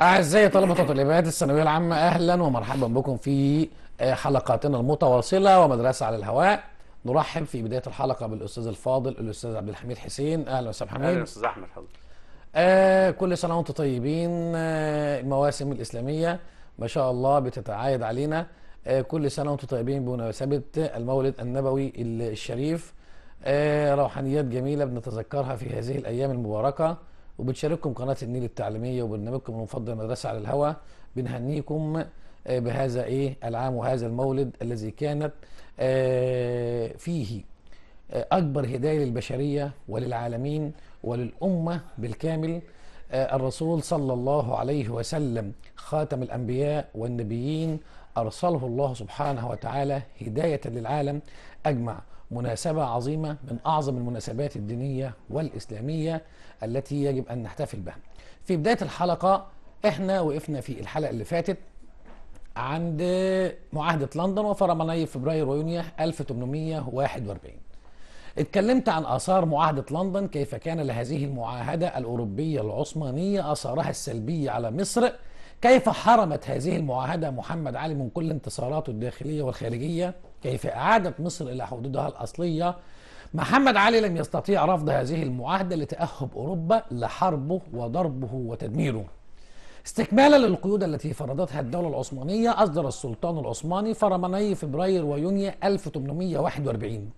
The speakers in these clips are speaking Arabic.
أعزائي طلبة وطالبات الثانوية العامة أهلا ومرحبا بكم في آه، حلقاتنا المتواصلة ومدرسة على الهواء نرحب في بداية الحلقة بالأستاذ الفاضل الأستاذ عبد الحميد حسين أهلا وسهلا حميد أهلا أستاذ أحمد حضرتك آه كل سنة وأنتم طيبين آه المواسم الإسلامية ما شاء الله بتتعايد علينا آه كل سنة وأنتم طيبين بمناسبة المولد النبوي الشريف آه روحانيات جميلة بنتذكرها في هذه الأيام المباركة وبتشارككم قناه النيل التعليميه وبرنامجكم المفضل مدرسه على الهواء بنهنيكم آه، بهذا ايه العام وهذا المولد الذي كانت آه، فيه آه، اكبر هدايه للبشريه وللعالمين وللامه بالكامل الرسول صلى الله عليه وسلم خاتم الانبياء والنبيين ارسله الله سبحانه وتعالى هدايه للعالم اجمع مناسبه عظيمه من اعظم المناسبات الدينيه والاسلاميه التي يجب أن نحتفل بها في بداية الحلقة احنا وقفنا في الحلقة اللي فاتت عند معاهدة لندن وفرماني فبراير ويونيو 1841 اتكلمت عن آثار معاهدة لندن كيف كان لهذه المعاهدة الأوروبية العثمانية آثارها السلبية على مصر كيف حرمت هذه المعاهدة محمد علي من كل انتصاراته الداخلية والخارجية كيف أعادت مصر إلى حدودها الأصلية محمد علي لم يستطيع رفض هذه المعاهدة لتأهب أوروبا لحربه وضربه وتدميره استكمالا للقيود التي فرضتها الدولة العثمانية أصدر السلطان العثماني فرماني فبراير ويونيو 1841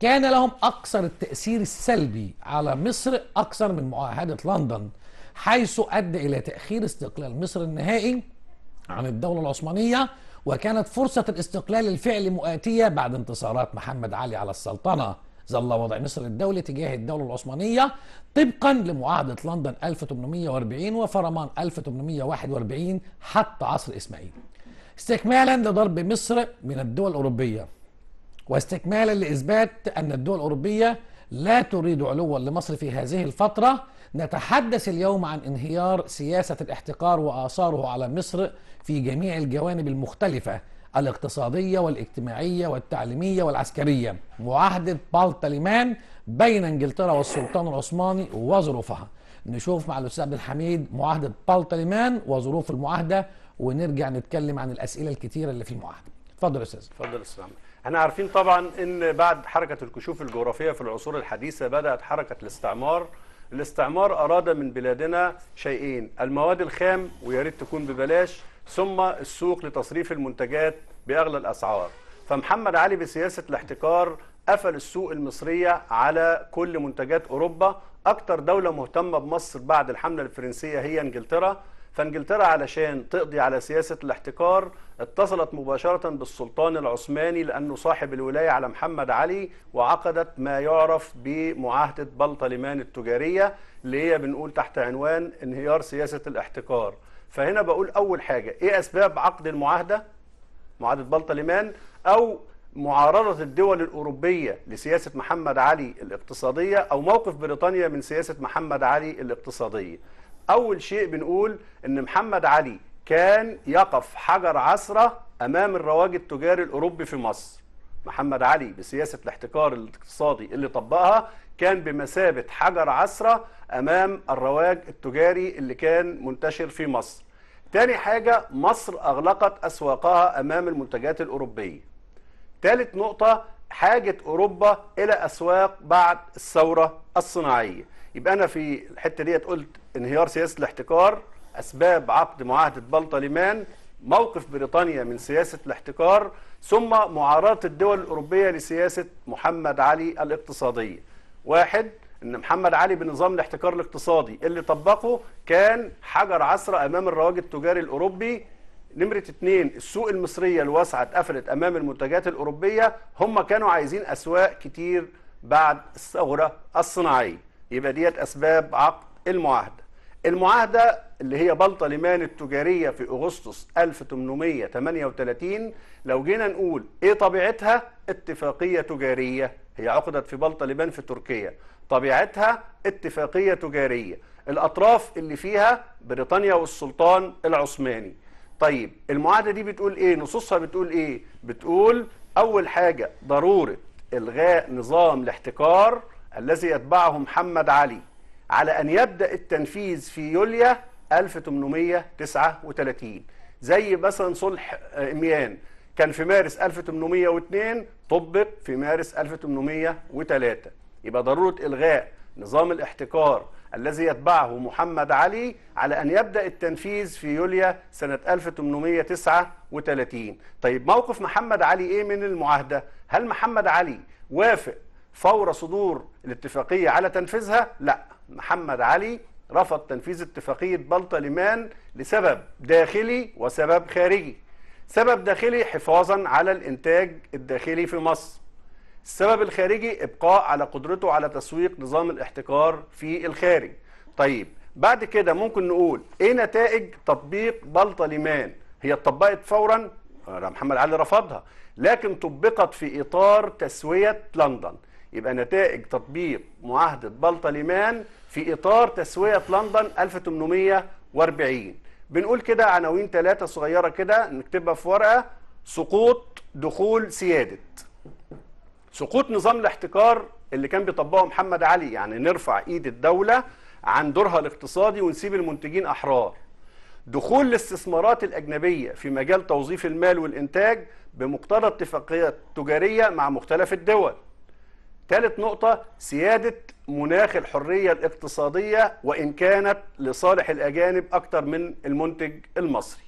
كان لهم أكثر التأثير السلبي على مصر أكثر من معاهدة لندن حيث أدى إلى تأخير استقلال مصر النهائي عن الدولة العثمانية وكانت فرصة الاستقلال الفعلي مؤاتية بعد انتصارات محمد علي على السلطنة ظل وضع مصر الدولي تجاه الدولة العثمانية طبقا لمعاهدة لندن 1840 وفرمان 1841 حتى عصر إسماعيل استكمالا لضرب مصر من الدول الأوروبية واستكمالا لإثبات أن الدول الأوروبية لا تريد علوا لمصر في هذه الفترة نتحدث اليوم عن انهيار سياسة الاحتقار وآثاره على مصر في جميع الجوانب المختلفة الاقتصادية والاجتماعية والتعليمية والعسكرية معاهدة بالتليمان بين انجلترا والسلطان العثماني وظروفها نشوف مع الاستاذ عبد الحميد معاهدة بالتليمان وظروف المعاهدة ونرجع نتكلم عن الاسئلة الكثيرة اللي في المعاهدة اتفضل يا استاذ اتفضل استاذ احنا عارفين طبعا ان بعد حركة الكشوف الجغرافية في العصور الحديثة بدأت حركة الاستعمار الاستعمار أراد من بلادنا شيئين المواد الخام ويا ريت تكون ببلاش ثم السوق لتصريف المنتجات باغلى الاسعار فمحمد علي بسياسه الاحتكار قفل السوق المصريه على كل منتجات اوروبا اكتر دوله مهتمه بمصر بعد الحمله الفرنسيه هي انجلترا فانجلترا علشان تقضي على سياسه الاحتكار اتصلت مباشره بالسلطان العثماني لانه صاحب الولايه على محمد علي وعقدت ما يعرف بمعاهده بلطلمان التجاريه اللي هي بنقول تحت عنوان انهيار سياسه الاحتكار فهنا بقول أول حاجة إيه أسباب عقد المعاهدة معاهدة بلطة ليمان أو معارضة الدول الأوروبية لسياسة محمد علي الاقتصادية أو موقف بريطانيا من سياسة محمد علي الاقتصادية أول شيء بنقول أن محمد علي كان يقف حجر عثرة أمام الرواج التجاري الأوروبي في مصر محمد علي بسياسة الاحتكار الاقتصادي اللي طبقها كان بمثابة حجر عسرة أمام الرواج التجاري اللي كان منتشر في مصر تاني حاجة مصر أغلقت أسواقها أمام المنتجات الأوروبية تالت نقطة حاجة أوروبا إلى أسواق بعد الثورة الصناعية يبقى أنا في الحتة ديت قلت انهيار سياسة الاحتكار أسباب عقد معاهدة بلطة ليمان موقف بريطانيا من سياسة الاحتكار ثم معارضة الدول الأوروبية لسياسة محمد علي الاقتصادية واحد ان محمد علي بنظام الاحتكار الاقتصادي اللي طبقه كان حجر عثرة امام الرواج التجاري الاوروبي نمرة اتنين السوق المصرية الواسعة اتقفلت امام المنتجات الاوروبية هم كانوا عايزين اسواق كتير بعد الثورة الصناعية يبقى ديت اسباب عقد المعاهدة المعاهدة اللي هي بلطة لمان التجارية في أغسطس 1838 لو جينا نقول إيه طبيعتها اتفاقية تجارية هي عقدت في بلطة لبن في تركيا طبيعتها اتفاقية تجارية الأطراف اللي فيها بريطانيا والسلطان العثماني طيب المعاهدة دي بتقول إيه نصوصها بتقول إيه بتقول أول حاجة ضرورة إلغاء نظام الاحتكار الذي يتبعه محمد علي على أن يبدأ التنفيذ في يوليا 1839 زي مثلا صلح آه، أميان كان في مارس 1802 طبق في مارس 1803 يبقى ضرورة إلغاء نظام الاحتكار الذي يتبعه محمد علي على أن يبدأ التنفيذ في يوليا سنة 1839 طيب موقف محمد علي إيه من المعاهدة؟ هل محمد علي وافق فور صدور الاتفاقية على تنفيذها؟ لا محمد علي رفض تنفيذ اتفاقية بلطة لمان لسبب داخلي وسبب خارجي سبب داخلي حفاظا على الانتاج الداخلي في مصر السبب الخارجي ابقاء على قدرته على تسويق نظام الاحتكار في الخارج طيب بعد كده ممكن نقول ايه نتائج تطبيق بلطة ليمان هي اتطبقت فورا آه، محمد علي رفضها لكن طبقت في اطار تسويه لندن يبقى نتائج تطبيق معاهده بلطة ليمان في اطار تسويه لندن 1840 بنقول كده عناوين ثلاثة صغيرة كده نكتبها في ورقة سقوط دخول سيادة سقوط نظام الاحتكار اللي كان بيطبقه محمد علي يعني نرفع ايد الدولة عن دورها الاقتصادي ونسيب المنتجين أحرار دخول الاستثمارات الأجنبية في مجال توظيف المال والإنتاج بمقتضى اتفاقيات تجارية مع مختلف الدول ثالث نقطة سيادة مناخ الحرية الاقتصادية وإن كانت لصالح الأجانب أكتر من المنتج المصري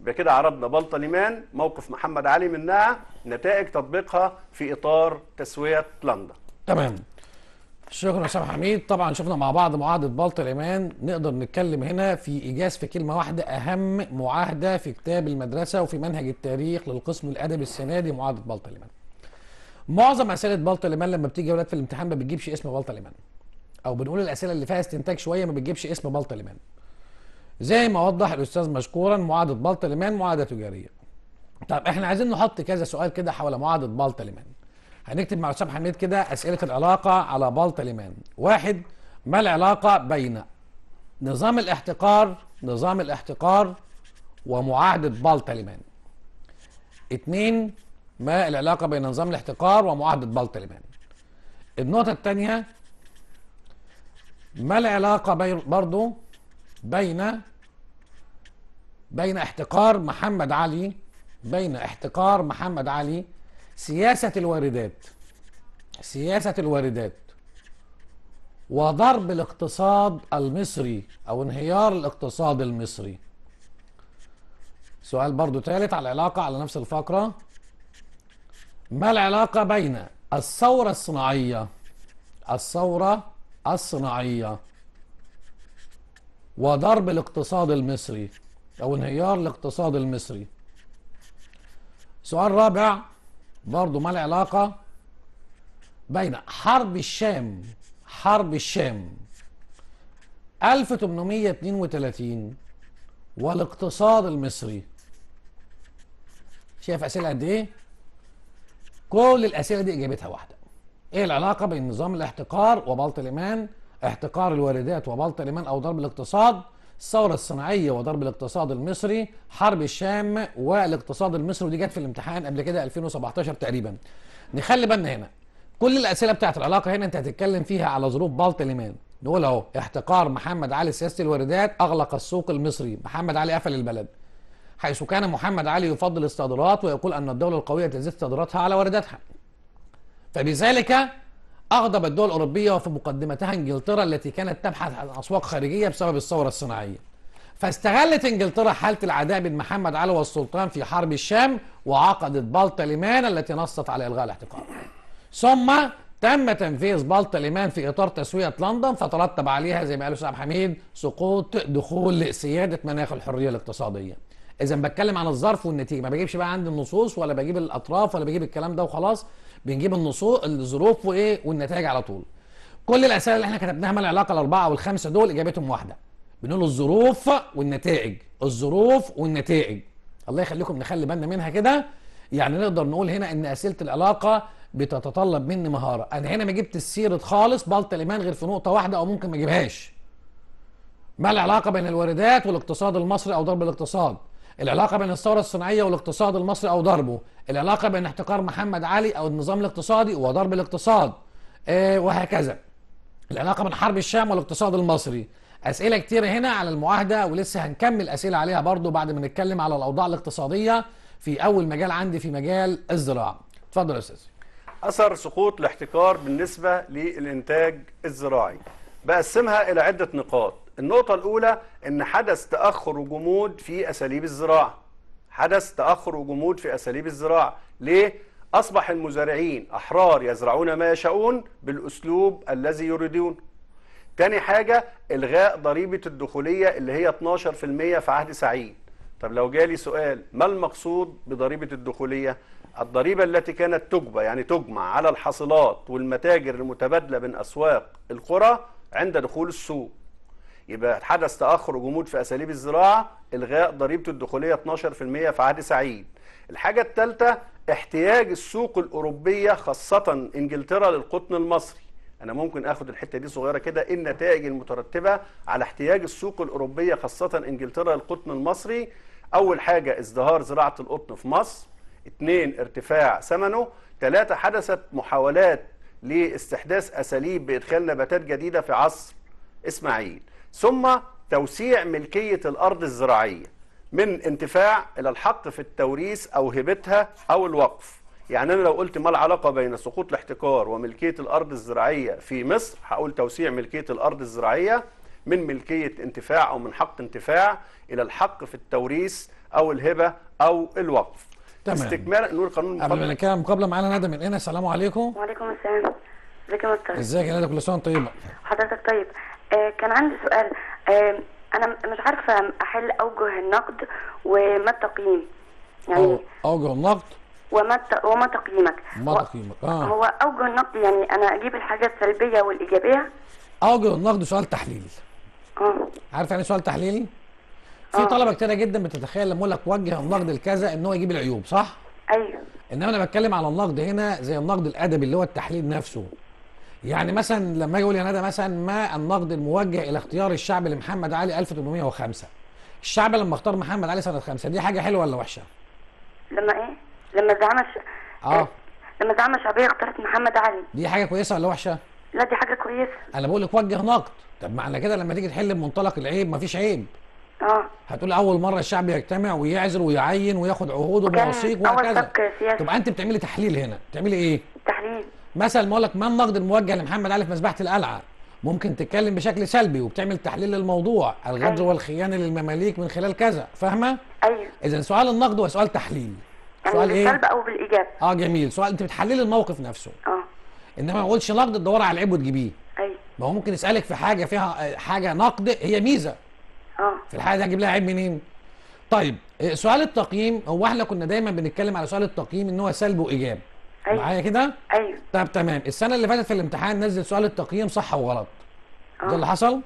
يبقى كده عرضنا بلطة ليمان موقف محمد علي منها نتائج تطبيقها في إطار تسوية لندن تمام شكرا سامح حميد طبعا شفنا مع بعض معاهدة بلطة ليمان نقدر نتكلم هنا في إيجاز في كلمة واحدة أهم معاهدة في كتاب المدرسة وفي منهج التاريخ للقسم الأدبي السنة دي معاهدة بلطة ليمان معظم اسئله بلطه لمن لما بتيجي يا اولاد في الامتحان ما بتجيبش اسم بلطه لمن او بنقول الاسئله اللي فيها استنتاج شويه ما بتجيبش اسم بلطه لمن زي ما وضح الاستاذ مشكورا معاهده بلطه لمن معاهده تجاريه طب احنا عايزين نحط كذا سؤال كده حول معاهده بلطه لمن هنكتب مع الاستاذ حميد كده اسئله العلاقه على بلطه لمن واحد ما العلاقه بين نظام الاحتقار نظام الاحتقار ومعاهده بلطه لمن اتنين ما العلاقه بين نظام الاحتقار ومعاهده بالتلمان النقطه الثانيه ما العلاقه بين برضو بين بين احتقار محمد علي بين احتقار محمد علي سياسه الواردات سياسه الواردات وضرب الاقتصاد المصري او انهيار الاقتصاد المصري سؤال برضو ثالث على العلاقة على نفس الفقرة ما العلاقة بين الثورة الصناعية الثورة الصناعية وضرب الاقتصاد المصري أو انهيار الاقتصاد المصري سؤال رابع برضو ما العلاقة بين حرب الشام حرب الشام 1832 والاقتصاد المصري شايف أسئلة قد إيه؟ كل الاسئله دي اجابتها واحده ايه العلاقه بين نظام الاحتقار وبلط الايمان احتقار الواردات وبلط الايمان او ضرب الاقتصاد الثوره الصناعيه وضرب الاقتصاد المصري حرب الشام والاقتصاد المصري ودي جت في الامتحان قبل كده 2017 تقريبا نخلي بالنا هنا كل الاسئله بتاعت العلاقه هنا انت هتتكلم فيها على ظروف بلط الايمان نقول اهو احتقار محمد علي سياسه الواردات اغلق السوق المصري محمد علي قفل البلد حيث كان محمد علي يفضل الصادرات ويقول أن الدولة القوية تزيد صادراتها على وارداتها فبذلك أغضب الدول الأوروبية وفي مقدمتها إنجلترا التي كانت تبحث عن أسواق خارجية بسبب الثورة الصناعية فاستغلت إنجلترا حالة العداء بين محمد علي والسلطان في حرب الشام وعقدت بالطليمان التي نصت على إلغاء الاحتقار ثم تم تنفيذ بالطليمان في إطار تسوية لندن فترتب عليها زي ما قالوا سعد حميد سقوط دخول سيادة مناخ الحرية الاقتصادية اذا بتكلم عن الظرف والنتيجه ما بجيبش بقى عندي النصوص ولا بجيب الاطراف ولا بجيب الكلام ده وخلاص بنجيب النصوص الظروف وايه والنتائج على طول كل الاسئله اللي احنا كتبناها ما العلاقه الاربعه والخمسه دول اجابتهم واحده بنقول الظروف والنتائج الظروف والنتائج الله يخليكم نخلي بالنا منها كده يعني نقدر نقول هنا ان اسئله العلاقه بتتطلب مني مهاره انا هنا ما جبت السيره خالص بلط الايمان غير في نقطه واحده او ممكن ما اجيبهاش ما العلاقه بين الواردات والاقتصاد المصري او ضرب الاقتصاد العلاقه بين الثوره الصناعيه والاقتصاد المصري او ضربه العلاقه بين احتكار محمد علي او النظام الاقتصادي وضرب الاقتصاد آه وهكذا العلاقه بين حرب الشام والاقتصاد المصري اسئله كتيره هنا على المعاهده ولسه هنكمل اسئله عليها برضو بعد ما نتكلم على الاوضاع الاقتصاديه في اول مجال عندي في مجال الزراعه اتفضل يا استاذ اثر سقوط الاحتكار بالنسبه للانتاج الزراعي بقسمها الى عده نقاط النقطة الأولى أن حدث تأخر وجمود في أساليب الزراعة حدث تأخر وجمود في أساليب الزراعة ليه؟ أصبح المزارعين أحرار يزرعون ما يشاؤون بالأسلوب الذي يريدون تاني حاجة إلغاء ضريبة الدخولية اللي هي 12% في عهد سعيد طب لو جالي سؤال ما المقصود بضريبة الدخولية؟ الضريبة التي كانت تجبى يعني تجمع على الحصلات والمتاجر المتبادلة بين أسواق القرى عند دخول السوق يبقى حدث تاخر وجمود في اساليب الزراعه الغاء ضريبه الدخوليه 12% في عهد سعيد الحاجه الثالثه احتياج السوق الاوروبيه خاصه انجلترا للقطن المصري انا ممكن اخد الحته دي صغيره كده ايه النتائج المترتبه على احتياج السوق الاوروبيه خاصه انجلترا للقطن المصري اول حاجه ازدهار زراعه القطن في مصر اثنين ارتفاع ثمنه ثلاثه حدثت محاولات لاستحداث اساليب بادخال نباتات جديده في عصر اسماعيل ثم توسيع ملكية الأرض الزراعية من انتفاع إلى الحق في التوريث أو هبتها أو الوقف يعني أنا لو قلت ما العلاقة بين سقوط الاحتكار وملكية الأرض الزراعية في مصر هقول توسيع ملكية الأرض الزراعية من ملكية انتفاع أو من حق انتفاع إلى الحق في التوريث أو الهبة أو الوقف تمام. استكمال نقول قانون قبل ما نتكلم مقابله معانا ندى من هنا السلام عليكم وعليكم السلام ازيك يا مستر ازيك يا كل سنه وانت طيبه حضرتك طيب آه كان عندي سؤال آه انا مش عارفه احل اوجه النقد وما التقييم يعني اوجه النقد وما وما تقييمك ما تقييمك اه هو اوجه النقد يعني انا اجيب الحاجه السلبيه والايجابيه اوجه النقد سؤال تحليلي اه عارف يعني إيه سؤال تحليلي؟ في آه. طلبه كتيره جدا بتتخيل لما اقول لك وجه النقد لكذا ان هو يجيب العيوب صح؟ ايوه انما انا بتكلم على النقد هنا زي النقد الادبي اللي هو التحليل نفسه يعني مثلا لما اجي اقول يا ندى مثلا ما النقد الموجه الى اختيار الشعب لمحمد علي 1805 الشعب لما اختار محمد علي سنه 5 دي حاجه حلوه ولا وحشه؟ لما ايه؟ لما الزعامه اه لما الزعامه الشعبيه اختارت محمد علي دي حاجه كويسه ولا وحشه؟ لا دي حاجه كويسه انا بقول لك وجه نقد طب معنى كده لما تيجي تحل بمنطلق العيب مفيش عيب اه هتقول اول مره الشعب يجتمع ويعزل ويعين وياخد عهود ومواثيق وهكذا تبقى انت بتعملي تحليل هنا بتعملي ايه؟ تحليل مثلا ما اقول لك ما النقد الموجه لمحمد علي في مذبحه القلعه ممكن تتكلم بشكل سلبي وبتعمل تحليل للموضوع الغدر أيوة. والخيانه للمماليك من خلال كذا فاهمه ايوه اذا سؤال النقد هو سؤال تحليل يعني سؤال إيه؟ بالسلب او بالايجاب اه جميل سؤال انت بتحللي الموقف نفسه اه انما ما اقولش نقد تدور على العيب وتجيبيه ايوه ما هو ممكن يسالك في حاجه فيها آه، حاجه نقد هي ميزه اه في الحاله دي هجيب لها عيب منين؟ طيب آه، سؤال التقييم هو احنا كنا دايما بنتكلم على سؤال التقييم ان هو سلب وايجاب أيوة. معايا كده ايوه طب تمام السنه اللي فاتت في الامتحان نزل سؤال التقييم صح وغلط أوه. ده اللي حصل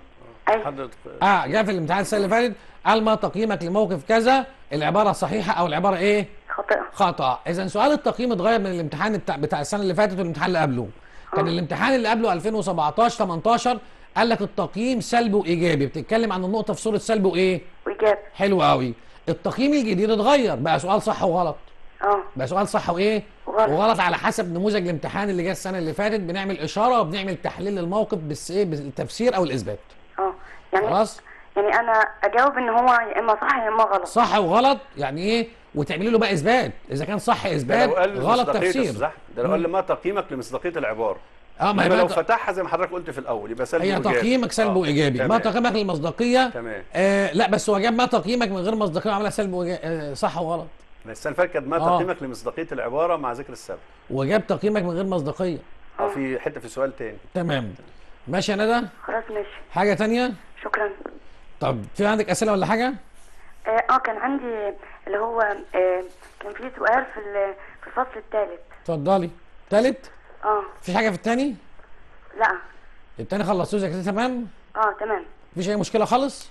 ايوه اه جاء في الامتحان السنه اللي فاتت قال ما تقييمك لموقف كذا العباره صحيحه او العباره ايه خطا خطا اذا سؤال التقييم اتغير من الامتحان بتاع بتاع السنه اللي فاتت والامتحان اللي قبله كان آه. الامتحان اللي قبله 2017 18 قال لك التقييم سلبي وايجابي بتتكلم عن النقطه في صوره سلبي وايه وايجابي حلو قوي التقييم الجديد اتغير بقى سؤال صح وغلط اه بقى سؤال صح وايه وغلط. وغلط على حسب نموذج الامتحان اللي جه السنه اللي فاتت بنعمل اشاره وبنعمل تحليل للموقف بس ايه بالتفسير او الاثبات اه يعني خلاص يعني انا اجاوب ان هو يا اما صح يا اما غلط صح وغلط يعني ايه وتعملي له بقى اثبات اذا كان صح اثبات غلط تفسير صح ده لو قال ما تقييمك لمصداقيه العباره اه ما لو فتحها زي ما حضرتك قلت في الاول يبقى سلبي هي تقييمك سلبي آه، وايجابي ما تقييمك للمصداقيه تمام آه لا بس هو جاب ما تقييمك من غير مصداقيه وعملها سلبي آه صح وغلط الانسان فكد ما آه. تقييمك لمصداقيه العباره مع ذكر السبب وجاب تقييمك من غير مصداقيه اه في حته في سؤال تاني تمام ماشي يا ندى خلاص ماشي حاجه تانية شكرا طب في عندك اسئله ولا حاجه اه, آه، كان عندي اللي هو آه كان في سؤال في في الفصل الثالث اتفضلي ثالث اه في حاجه في الثاني لا الثاني خلصتوه كده تمام اه تمام مفيش اي مشكله خالص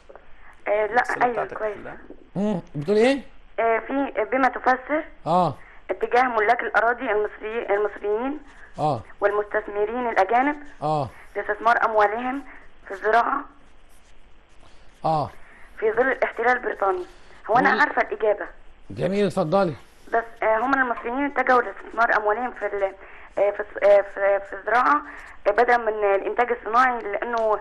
آه لا ايوه كويس امم بتقول ايه آه، في بما تفسر اه اتجاه ملاك الاراضي المصري المصريين اه والمستثمرين الاجانب اه لاستثمار اموالهم في الزراعه اه في ظل الاحتلال البريطاني هو انا عارفه الاجابه جميل اتفضلي بس آه، هم المصريين اتجهوا لاستثمار اموالهم في آه، في في, في الزراعه بدلا من الانتاج الصناعي لانه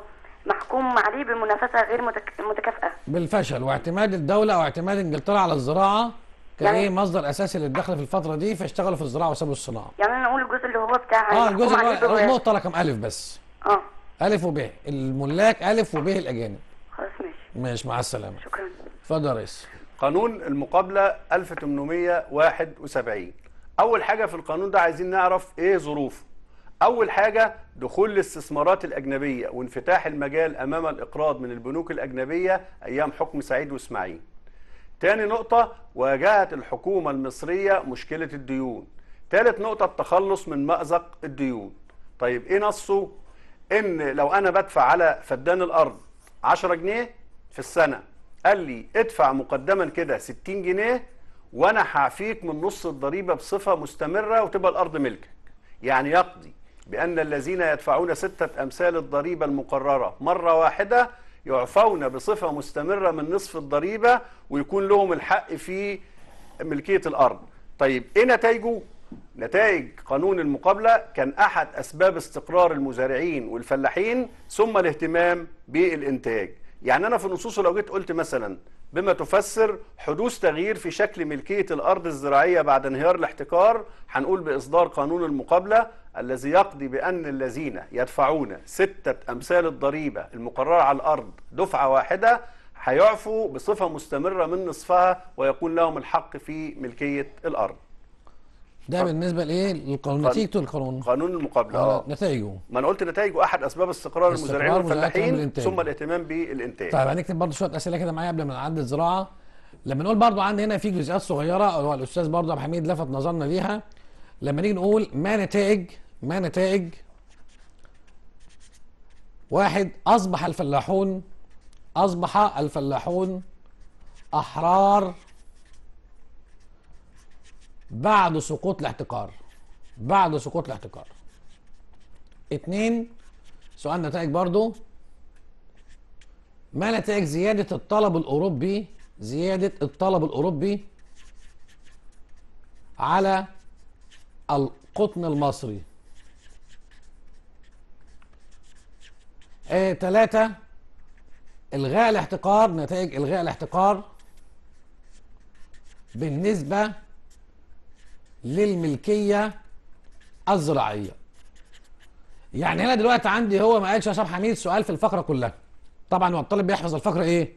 محكوم عليه بمنافسه غير متكافئه بالفشل واعتماد الدوله او اعتماد انجلترا على الزراعه كان يعني إيه مصدر اساسي للدخل في الفتره دي فاشتغلوا في الزراعه وسابوا الصناعه يعني انا اقول الجزء اللي هو بتاع اه الجزء اللي هو رقم ا بس اه الف وب الملاك الف وب الاجانب خلاص ماشي ماشي مع السلامه شكرا اتفضل يا ريس قانون المقابله 1871 اول حاجه في القانون ده عايزين نعرف ايه ظروفه أول حاجة دخول الاستثمارات الأجنبية وانفتاح المجال أمام الإقراض من البنوك الأجنبية أيام حكم سعيد وإسماعيل تاني نقطة واجهت الحكومة المصرية مشكلة الديون تالت نقطة التخلص من مأزق الديون طيب إيه نصه؟ إن لو أنا بدفع على فدان الأرض 10 جنيه في السنة قال لي ادفع مقدما كده 60 جنيه وأنا هعفيك من نص الضريبة بصفة مستمرة وتبقى الأرض ملكك يعني يقضي بأن الذين يدفعون ستة أمثال الضريبة المقررة مرة واحدة يعفون بصفة مستمرة من نصف الضريبة ويكون لهم الحق في ملكية الأرض طيب إيه نتائجه؟ نتائج قانون المقابلة كان أحد أسباب استقرار المزارعين والفلاحين ثم الاهتمام بالإنتاج يعني أنا في نصوصه لو جيت قلت مثلا بما تفسر حدوث تغيير في شكل ملكية الأرض الزراعية بعد انهيار الاحتكار هنقول بإصدار قانون المقابلة الذي يقضي بأن الذين يدفعون ستة أمثال الضريبة المقررة على الأرض دفعة واحدة هيعفوا بصفة مستمرة من نصفها ويكون لهم الحق في ملكية الأرض ده بالنسبة لإيه؟ للقانون نتيجته القانون قانون المقابلة آه نتائجه ما أنا قلت نتائجه أحد أسباب استقرار المزارعين والفلاحين ثم الاهتمام بالإنتاج طيب هنكتب برضه شوية أسئلة كده معايا قبل ما نعدي الزراعة لما نقول برضه عندنا هنا في جزئيات صغيرة هو الأستاذ برضه عبد الحميد لفت نظرنا ليها لما نيجي نقول ما نتائج ما نتائج واحد أصبح الفلاحون أصبح الفلاحون أحرار بعد سقوط الاحتكار بعد سقوط الاحتكار اتنين سؤال نتائج برضو ما نتائج زيادة الطلب الأوروبي زيادة الطلب الأوروبي على القطن المصري ثلاثة ايه، إلغاء الاحتقار نتائج إلغاء الاحتقار بالنسبة للملكية الزراعية يعني هنا دلوقتي عندي هو ما قالش يا شباب حميد سؤال في الفقرة كلها طبعا هو الطالب بيحفظ الفقرة إيه؟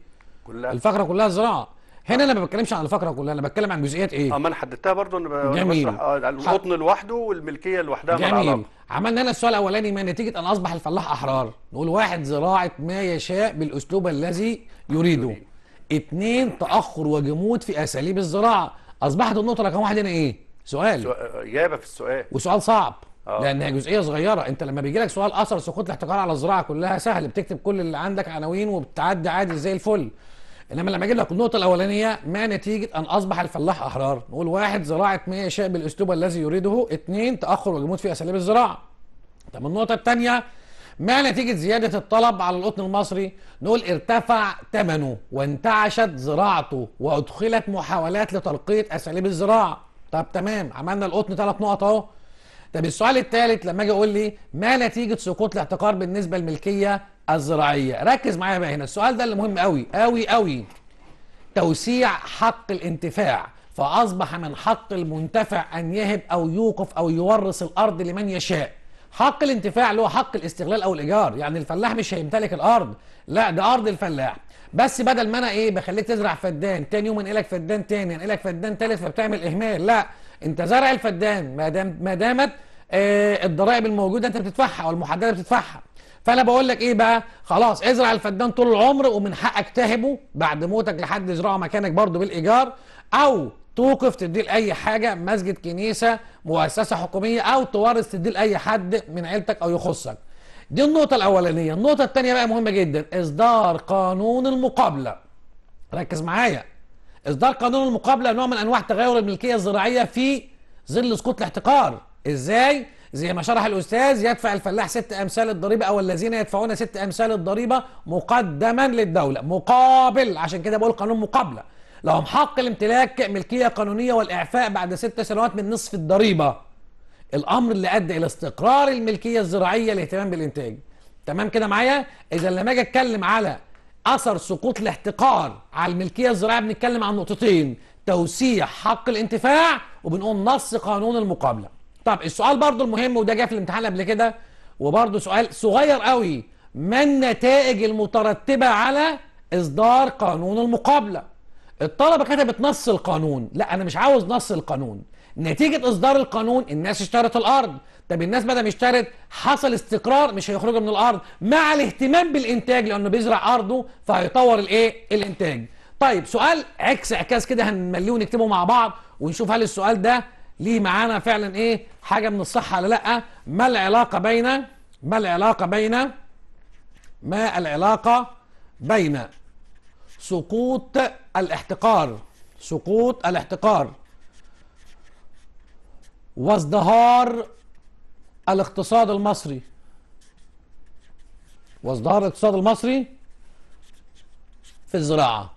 كلها الفقرة كلها زراعة هنا انا ما بتكلمش عن الفقره كلها انا بتكلم عن جزئيات ايه اه ما انا حددتها برضه انا جميل آه، القطن لوحده والملكيه لوحدها جميل عملنا لنا السؤال الاولاني ما نتيجه ان اصبح الفلاح احرار نقول واحد زراعه ما يشاء بالاسلوب الذي يريده اثنين تاخر وجمود في اساليب الزراعه اصبحت النقطه رقم واحد هنا ايه سؤال اجابه في السؤال وسؤال صعب آه. لانها جزئيه صغيره انت لما بيجي لك سؤال اثر سقوط الاحتكار على الزراعه كلها سهل بتكتب كل اللي عندك عناوين وبتعدي عادي زي الفل انما لما اجي لك النقطه الاولانيه ما نتيجه ان اصبح الفلاح احرار نقول واحد زراعه ما يشاء بالاسلوب الذي يريده اثنين تاخر وجمود في اساليب الزراعه طب النقطه الثانيه ما نتيجة زيادة الطلب على القطن المصري؟ نقول ارتفع ثمنه وانتعشت زراعته وأدخلت محاولات لترقية أساليب الزراعة. طب تمام عملنا القطن ثلاث نقط أهو. طب السؤال الثالث لما أجي أقول لي ما نتيجة سقوط الاحتكار بالنسبة للملكية الزراعيه ركز معايا بقى هنا السؤال ده اللي مهم قوي قوي قوي توسيع حق الانتفاع فاصبح من حق المنتفع ان يهب او يوقف او يورث الارض لمن يشاء حق الانتفاع اللي هو حق الاستغلال او الايجار يعني الفلاح مش هيمتلك الارض لا ده ارض الفلاح بس بدل ما انا ايه بخليك تزرع فدان تاني يوم انقلك فدان تاني انقلك فدان تالت فبتعمل اهمال لا انت زرع الفدان ما دام ما دامت آه الضرائب الموجوده انت بتدفعها او المحدده بتدفعها فانا بقول لك ايه بقى خلاص ازرع الفدان طول العمر ومن حقك تهبه بعد موتك لحد يزرعه مكانك برضه بالايجار او توقف تدي لاي حاجه مسجد كنيسه مؤسسه حكوميه او توارث تدي لاي حد من عيلتك او يخصك دي النقطه الاولانيه النقطه الثانيه بقى مهمه جدا اصدار قانون المقابله ركز معايا اصدار قانون المقابله نوع من انواع تغير الملكيه الزراعيه في ظل سقوط الاحتكار ازاي زي ما شرح الأستاذ يدفع الفلاح ست أمثال الضريبة أو الذين يدفعون ست أمثال الضريبة مقدما للدولة مقابل عشان كده بقول قانون مقابلة لهم حق الامتلاك ملكية قانونية والإعفاء بعد ست سنوات من نصف الضريبة الأمر اللي أدى إلى استقرار الملكية الزراعية الاهتمام بالإنتاج تمام كده معايا إذا لما أجي أتكلم على أثر سقوط الاحتقار على الملكية الزراعية بنتكلم عن نقطتين توسيع حق الانتفاع وبنقول نص قانون المقابله طب السؤال برضو المهم وده جه في الامتحان قبل كده وبرضو سؤال صغير قوي ما النتائج المترتبة على إصدار قانون المقابلة الطلبة كتبت نص القانون لا أنا مش عاوز نص القانون نتيجة إصدار القانون الناس اشترت الأرض طب الناس بدل ما اشترت حصل استقرار مش هيخرجوا من الأرض مع الاهتمام بالإنتاج لأنه بيزرع أرضه فهيطور الإيه الإنتاج طيب سؤال عكس عكاز كده هنمليه ونكتبه مع بعض ونشوف هل السؤال ده ليه معانا فعلا ايه حاجه من الصحه ولا لا ما العلاقه بين ما العلاقه بين ما العلاقه بين سقوط الاحتقار سقوط الاحتقار وازدهار الاقتصاد المصري وازدهار الاقتصاد المصري في الزراعه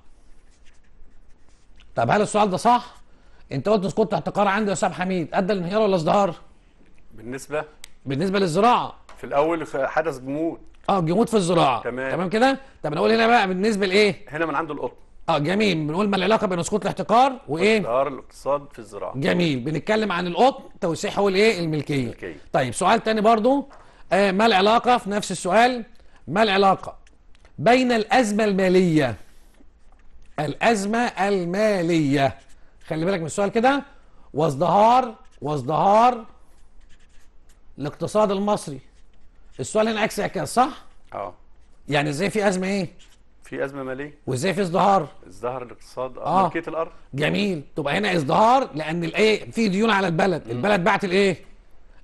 طب هل السؤال ده صح انت قلت اسقط احتقار عندي يا استاذ حميد ادى الانهيار ولا ازدهار بالنسبه بالنسبه للزراعه في الاول حدث جمود اه جمود في الزراعه تمام تمام كده طب نقول هنا بقى بالنسبه لايه هنا من عند القطن اه جميل بنقول ما العلاقه بين سقوط الاحتقار وايه ازدهار الاقتصاد في الزراعه جميل بنتكلم عن القطن توسيع حول ايه الملكيه الملكيه طيب سؤال تاني برضو آه ما العلاقه في نفس السؤال ما العلاقه بين الازمه الماليه الازمه الماليه خلي بالك من السؤال كده وازدهار وازدهار الاقتصاد المصري السؤال هنا عكس اعكاس صح؟ اه يعني ازاي في ازمه ايه؟ في ازمه ماليه وازاي في ازدهار؟ ازدهر الاقتصاد آه،, اه ملكيه الارض جميل تبقى هنا ازدهار لان الايه في ديون على البلد، م. البلد باعت الايه؟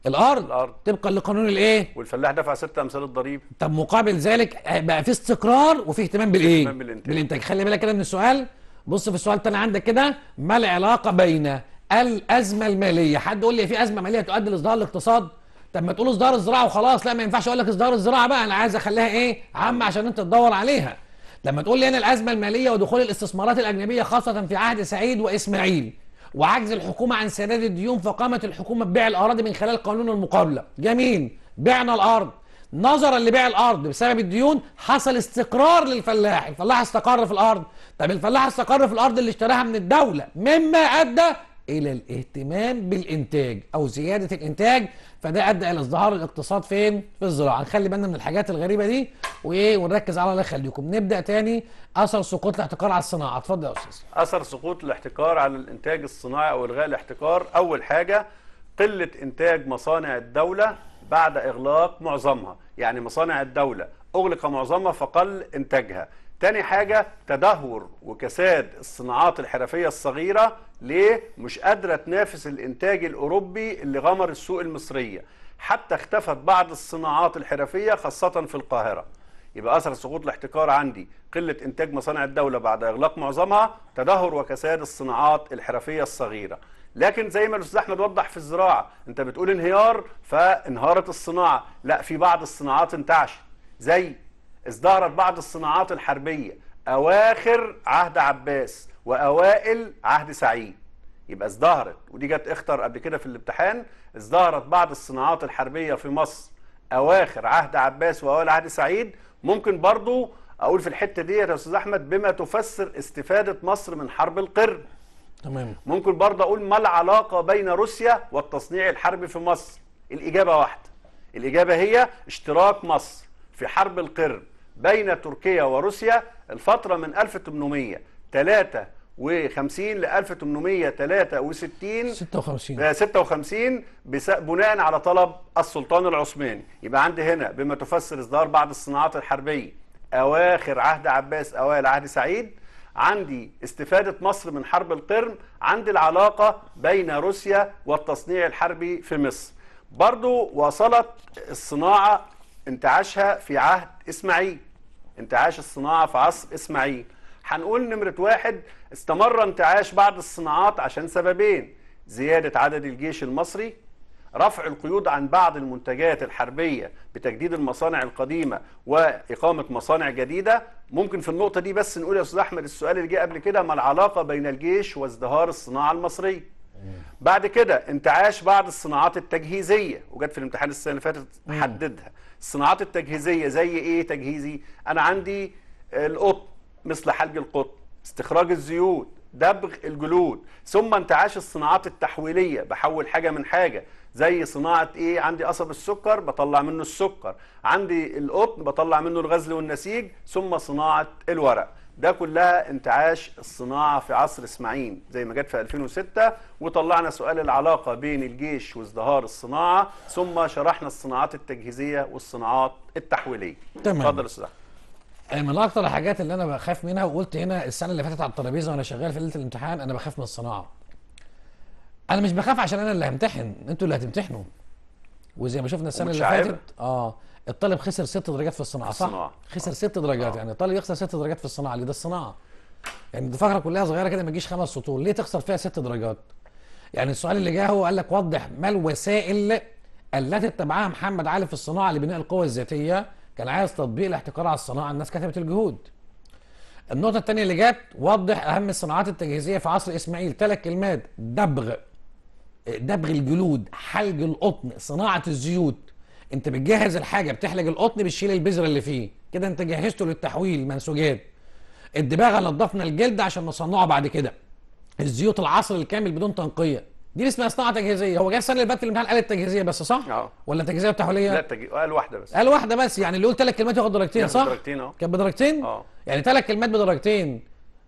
الارض الارض طبقا لقانون الايه؟ والفلاح دفع ست امثال الضريبه طب مقابل ذلك آه، بقى في استقرار وفي اهتمام بالايه؟ اهتمام بالانتاج بالانتاج خلي بالك كده من السؤال بص في السؤال الثاني عندك كده ما العلاقه بين الازمه الماليه حد يقول لي في ازمه ماليه تؤدي لاصدار الاقتصاد طب ما تقول اصدار الزراعه وخلاص لا ما ينفعش اقول لك اصدار الزراعه بقى انا عايز اخليها ايه عامه عشان انت تدور عليها لما تقول لي انا الازمه الماليه ودخول الاستثمارات الاجنبيه خاصه في عهد سعيد واسماعيل وعجز الحكومه عن سداد الديون فقامت الحكومه ببيع الاراضي من خلال قانون المقابله جميل بعنا الارض نظرا لبيع الارض بسبب الديون حصل استقرار للفلاح الفلاح استقر في الارض طب الفلاح استقر في الارض اللي اشتراها من الدوله مما ادى الى الاهتمام بالانتاج او زياده الانتاج فده ادى الى ازدهار الاقتصاد فين في الزراعه نخلي بالنا من الحاجات الغريبه دي وايه ونركز على الله يخليكم نبدا تاني اثر سقوط الاحتكار على الصناعه اتفضل يا استاذ اثر سقوط الاحتكار على الانتاج الصناعي او الغاء الاحتكار اول حاجه قله انتاج مصانع الدوله بعد اغلاق معظمها يعني مصانع الدوله اغلق معظمها فقل انتاجها تاني حاجة تدهور وكساد الصناعات الحرفية الصغيرة ليه؟ مش قادرة تنافس الإنتاج الأوروبي اللي غمر السوق المصرية حتى اختفت بعض الصناعات الحرفية خاصة في القاهرة يبقى أثر سقوط الاحتكار عندي قلة إنتاج مصانع الدولة بعد إغلاق معظمها تدهور وكساد الصناعات الحرفية الصغيرة لكن زي ما الاستاذ احمد وضح في الزراعه انت بتقول انهيار فانهارت الصناعه لا في بعض الصناعات انتعشت زي ازدهرت بعض الصناعات الحربية أواخر عهد عباس وأوائل عهد سعيد يبقى ازدهرت ودي جت اختر قبل كده في الامتحان ازدهرت بعض الصناعات الحربية في مصر أواخر عهد عباس وأوائل عهد سعيد ممكن برضو أقول في الحتة دي يا أستاذ أحمد بما تفسر استفادة مصر من حرب القرم تمام ممكن برضه أقول ما العلاقة بين روسيا والتصنيع الحربي في مصر الإجابة واحدة الإجابة هي اشتراك مصر في حرب القرم بين تركيا وروسيا الفترة من 1853 ل 1863 56 56 بناء على طلب السلطان العثماني يبقى عندي هنا بما تفسر إصدار بعض الصناعات الحربية أواخر عهد عباس أوائل عهد سعيد عندي استفادة مصر من حرب القرم عندي العلاقة بين روسيا والتصنيع الحربي في مصر برضو وصلت الصناعة انتعاشها في عهد إسماعيل انتعاش الصناعة في عصر إسماعيل هنقول نمرة واحد استمر انتعاش بعض الصناعات عشان سببين زيادة عدد الجيش المصري رفع القيود عن بعض المنتجات الحربية بتجديد المصانع القديمة وإقامة مصانع جديدة ممكن في النقطة دي بس نقول يا أستاذ أحمد السؤال اللي جه قبل كده ما العلاقة بين الجيش وازدهار الصناعة المصرية بعد كده انتعاش بعض الصناعات التجهيزية وجت في الامتحان السنة اللي فاتت حددها الصناعات التجهيزيه زي ايه تجهيزي انا عندي القطن مثل حلج القطن استخراج الزيوت دبغ الجلود ثم انتعاش الصناعات التحويليه بحول حاجه من حاجه زي صناعه ايه عندي قصب السكر بطلع منه السكر عندي القطن بطلع منه الغزل والنسيج ثم صناعه الورق ده كلها انتعاش الصناعة في عصر اسماعيل زي ما جت في 2006 وطلعنا سؤال العلاقة بين الجيش وازدهار الصناعة ثم شرحنا الصناعات التجهيزية والصناعات التحويلية تمام اتفضل استاذ آه، من اكثر الحاجات اللي انا بخاف منها وقلت هنا السنه اللي فاتت على الترابيزه وانا شغال في ليله الامتحان انا بخاف من الصناعه انا مش بخاف عشان انا اللي همتحن انتوا اللي هتمتحنوا وزي ما شفنا السنه اللي فاتت اه الطالب خسر ست درجات في الصناعه صح خسر ست درجات آه. يعني الطالب يخسر ست درجات في الصناعه اللي ده الصناعه يعني دي فقره كلها صغيره كده ما تجيش خمس سطور ليه تخسر فيها ست درجات يعني السؤال اللي جه هو قال لك وضح ما الوسائل التي اتبعها محمد علي في الصناعه لبناء القوه الذاتيه كان عايز تطبيق الاحتكار على الصناعه الناس كتبت الجهود النقطه الثانيه اللي جت وضح اهم الصناعات التجهيزيه في عصر اسماعيل ثلاث كلمات دبغ دبغ الجلود حلق القطن صناعه الزيوت انت بتجهز الحاجه بتحلج القطن بتشيل البذره اللي فيه كده انت جهزته للتحويل منسوجات الدباغه نضفنا الجلد عشان نصنعه بعد كده الزيوت العصر الكامل بدون تنقيه دي اسمها صناعه تجهيزيه هو جه السنه اللي فاتت في الامتحان قال التجهيزيه بس صح اه ولا تجهيزيه تحويليه؟ لا تج... قال واحده بس قال واحده بس يعني اللي يقول ثلاث كلمات ياخد درجتين صح بدرجتين اه كان بدرجتين اه يعني ثلاث كلمات بدرجتين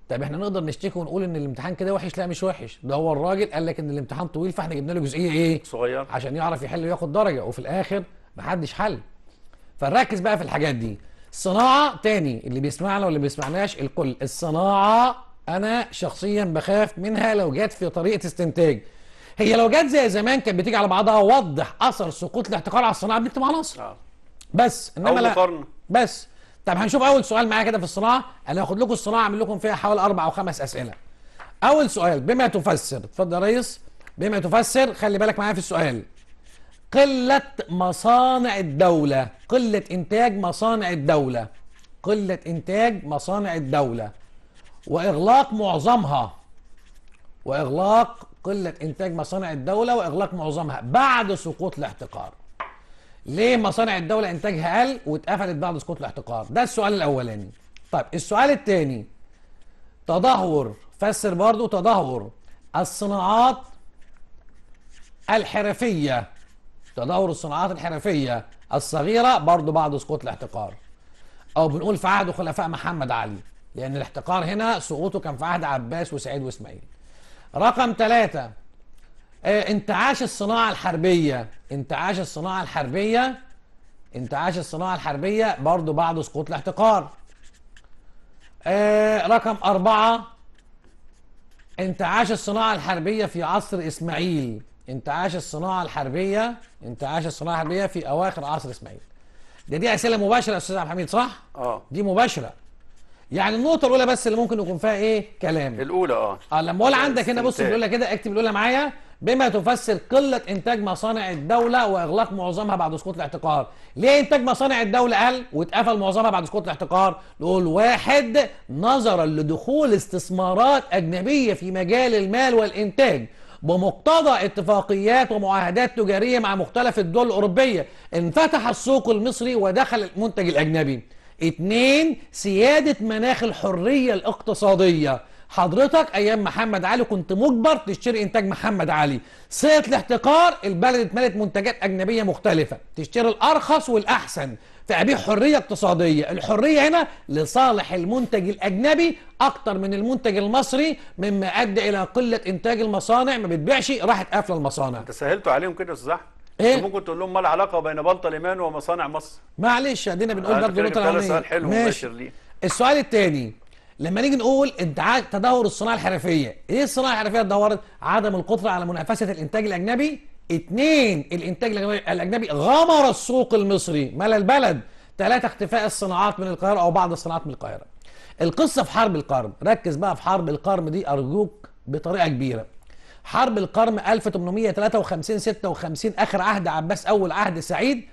طب احنا نقدر نشتكي ونقول ان الامتحان كده وحش لا مش وحش ده هو الراجل قال لك ان الامتحان طويل فاحنا جبنا له جزئيه ايه صغير عشان يعرف يحل وياخد درجه وفي الاخر محدش حل فنركز بقى في الحاجات دي الصناعه تاني اللي بيسمعنا واللي بيسمعناش الكل الصناعه انا شخصيا بخاف منها لو جت في طريقه استنتاج هي لو جت زي زمان كانت بتيجي على بعضها وضح اثر سقوط الاحتكار على الصناعه بنكتب على مصر آه. بس انما لا قرن. بس طب هنشوف اول سؤال معايا كده في الصناعه انا هاخد لكم الصناعه اعمل لكم فيها حوالي اربع او خمس اسئله اول سؤال بما تفسر اتفضل يا ريس بما تفسر خلي بالك معايا في السؤال قلة مصانع الدولة قلة إنتاج مصانع الدولة قلة إنتاج مصانع الدولة وإغلاق معظمها وإغلاق قلة إنتاج مصانع الدولة وإغلاق معظمها بعد سقوط الاحتقار ليه مصانع الدولة إنتاجها قل واتقفلت بعد سقوط الاحتقار ده السؤال الأولاني طيب السؤال الثاني تدهور فسر برضو تدهور الصناعات الحرفية تدهور الصناعات الحرفية الصغيرة برضو بعد سقوط الاحتقار أو بنقول في عهد خلفاء محمد علي لأن الاحتقار هنا سقوطه كان في عهد عباس وسعيد وإسماعيل رقم ثلاثة آه، انتعاش الصناعة الحربية انتعاش الصناعة الحربية انتعاش الصناعة الحربية برضو بعد سقوط الاحتقار آه، رقم أربعة انتعاش الصناعة الحربية في عصر إسماعيل انتعاش الصناعه الحربيه انتعاش الصناعه الحربيه في اواخر عصر اسماعيل ده دي اسئله مباشره يا استاذ عبد الحميد صح اه دي مباشره يعني النقطه الاولى بس اللي ممكن يكون فيها ايه كلام الاولى اه اه لما اقول يعني عندك هنا بص الأولى كده اكتب الاولى معايا بما تفسر قله انتاج مصانع الدوله واغلاق معظمها بعد سقوط الاحتقار ليه انتاج مصانع الدوله قل واتقفل معظمها بعد سقوط الاحتقار نقول واحد نظرا لدخول استثمارات اجنبيه في مجال المال والانتاج بمقتضى اتفاقيات ومعاهدات تجارية مع مختلف الدول الأوروبية انفتح السوق المصري ودخل المنتج الأجنبي اتنين سيادة مناخ الحرية الاقتصادية حضرتك ايام محمد علي كنت مجبر تشتري انتاج محمد علي صيغه الاحتكار البلد اتملت منتجات اجنبيه مختلفه تشتري الارخص والاحسن تعبير حرية اقتصادية الحرية هنا لصالح المنتج الأجنبي أكتر من المنتج المصري مما أدى إلى قلة إنتاج المصانع ما بتبيعش راحت قافلة المصانع أنت سهلت عليهم كده يا أستاذ أحمد ايه ممكن تقول لهم ما العلاقه بين بلطه الايمان ومصانع مصر معلش ادينا بنقول آه، برضه برضو نقطة سؤال حلو ماشي السؤال الثاني لما نيجي نقول ادعاء تدهور الصناعه الحرفيه ايه الصناعه الحرفيه اتدهورت عدم القدره على منافسه الانتاج الاجنبي اتنين الانتاج الاجنبي غمر السوق المصري ملا البلد ثلاثة اختفاء الصناعات من القاهرة او بعض الصناعات من القاهرة القصة في حرب القرن ركز بقى في حرب القرن دي ارجوك بطريقة كبيرة حرب القرن 1853 56 اخر عهد عباس اول عهد سعيد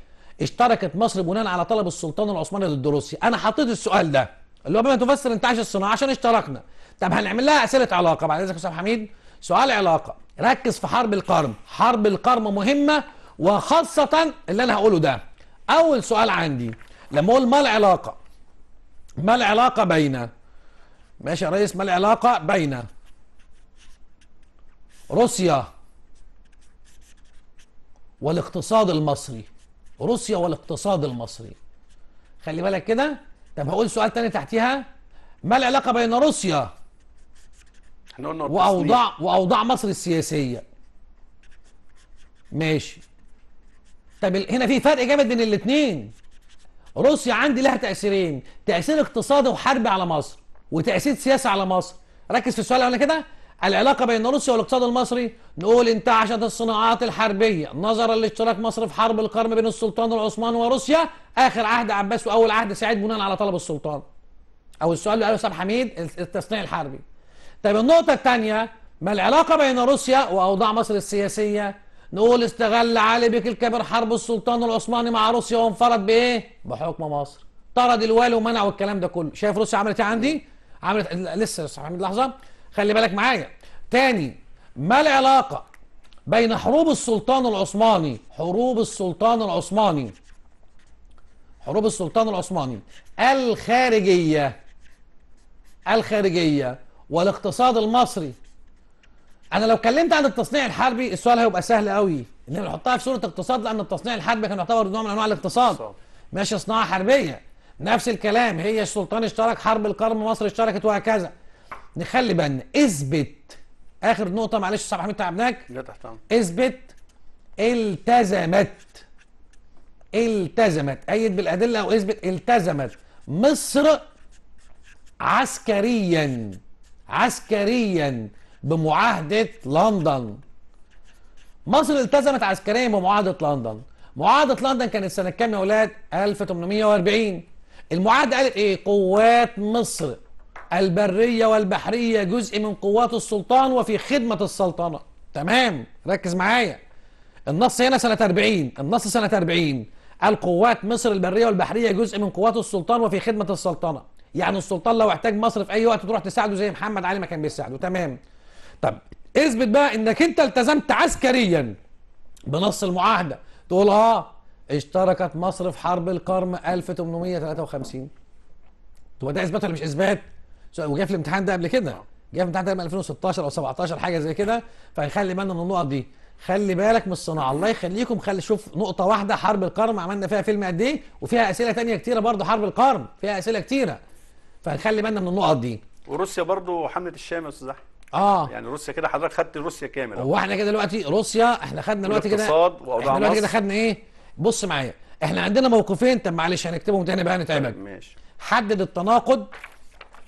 اشتركت مصر بناء على طلب السلطان العثماني ضد روسيا انا حطيت السؤال ده اللي هو بما تفسر انتعاش الصناعه عشان اشتركنا طب هنعمل لها اسئله علاقه بعد اذنك يا استاذ حميد سؤال علاقه ركز في حرب القرن حرب القرن مهمة وخاصة اللي أنا هقوله ده أول سؤال عندي لما أقول ما العلاقة ما العلاقة بين ماشي يا ريس ما العلاقة بين روسيا والاقتصاد المصري روسيا والاقتصاد المصري خلي بالك كده طب هقول سؤال تاني تحتيها ما العلاقة بين روسيا واوضاع واوضاع مصر السياسيه ماشي طب هنا في فرق جامد بين الاثنين روسيا عندي لها تاثيرين تاثير اقتصادي وحربي على مصر وتاثير سياسي على مصر ركز في السؤال اللي كده العلاقه بين روسيا والاقتصاد المصري نقول انتعشت الصناعات الحربيه نظرا لاشتراك مصر في حرب القرن بين السلطان العثماني وروسيا اخر عهد عباس واول عهد سعيد بناء على طلب السلطان او السؤال اللي قاله حسام حميد التصنيع الحربي طيب النقطة الثانية ما العلاقة بين روسيا وأوضاع مصر السياسية؟ نقول استغل علي بك الكبير حرب السلطان العثماني مع روسيا وانفرد بإيه؟ بحكم مصر. طرد الوالي ومنع الكلام ده كله، شايف روسيا عملت إيه عندي؟ عملت لسه يا محمد لحظة خلي بالك معايا. تاني ما العلاقة بين حروب السلطان العثماني حروب السلطان العثماني حروب السلطان العثماني الخارجية الخارجية والاقتصاد المصري انا لو اتكلمت عن التصنيع الحربي السؤال هيبقى سهل قوي انما نحطها في صوره اقتصاد لان التصنيع الحربي كان يعتبر نوع من انواع الاقتصاد مش صناعه حربيه نفس الكلام هي السلطان اشترك حرب القرم مصر اشتركت وهكذا نخلي بالنا اثبت اخر نقطه معلش يا صاحب حميد تعبناك لا تحت اثبت التزمت التزمت ايد بالادله واثبت التزمت مصر عسكريا عسكريا بمعاهدة لندن مصر التزمت عسكريا بمعاهدة لندن معاهدة لندن كانت سنة كام يا ولاد 1840 المعاهدة قالت ايه قوات مصر البرية والبحرية جزء من قوات السلطان وفي خدمة السلطنة تمام ركز معايا النص هنا سنة 40 النص سنة 40 القوات مصر البرية والبحرية جزء من قوات السلطان وفي خدمة السلطنة يعني السلطان لو احتاج مصر في اي وقت تروح تساعده زي محمد علي ما كان بيساعده تمام طب اثبت بقى انك انت التزمت عسكريا بنص المعاهده تقول اه اشتركت مصر في حرب القرم 1853 تبقى ده اثبات ولا مش اثبات؟ وجا في الامتحان ده قبل كده جه في ده من 2016 او 17 حاجه زي كده فهنخلي بالنا من النقط دي خلي بالك من الصناعه الله يخليكم خلي شوف نقطه واحده حرب القرم عملنا فيها فيلم قد ايه وفيها اسئله ثانيه كتيره برضه حرب القرم فيها اسئله كتيره فهنخلي بالنا من النقط دي وروسيا برضو حمله الشام يا استاذ احمد اه يعني روسيا كده حضرتك خدت روسيا كامل هو احنا كده دلوقتي روسيا احنا خدنا دلوقتي كده احنا دلوقتي كده خدنا ايه بص معايا احنا عندنا موقفين طب معلش هنكتبهم تاني بقى نتعبك طيب، ماشي حدد التناقض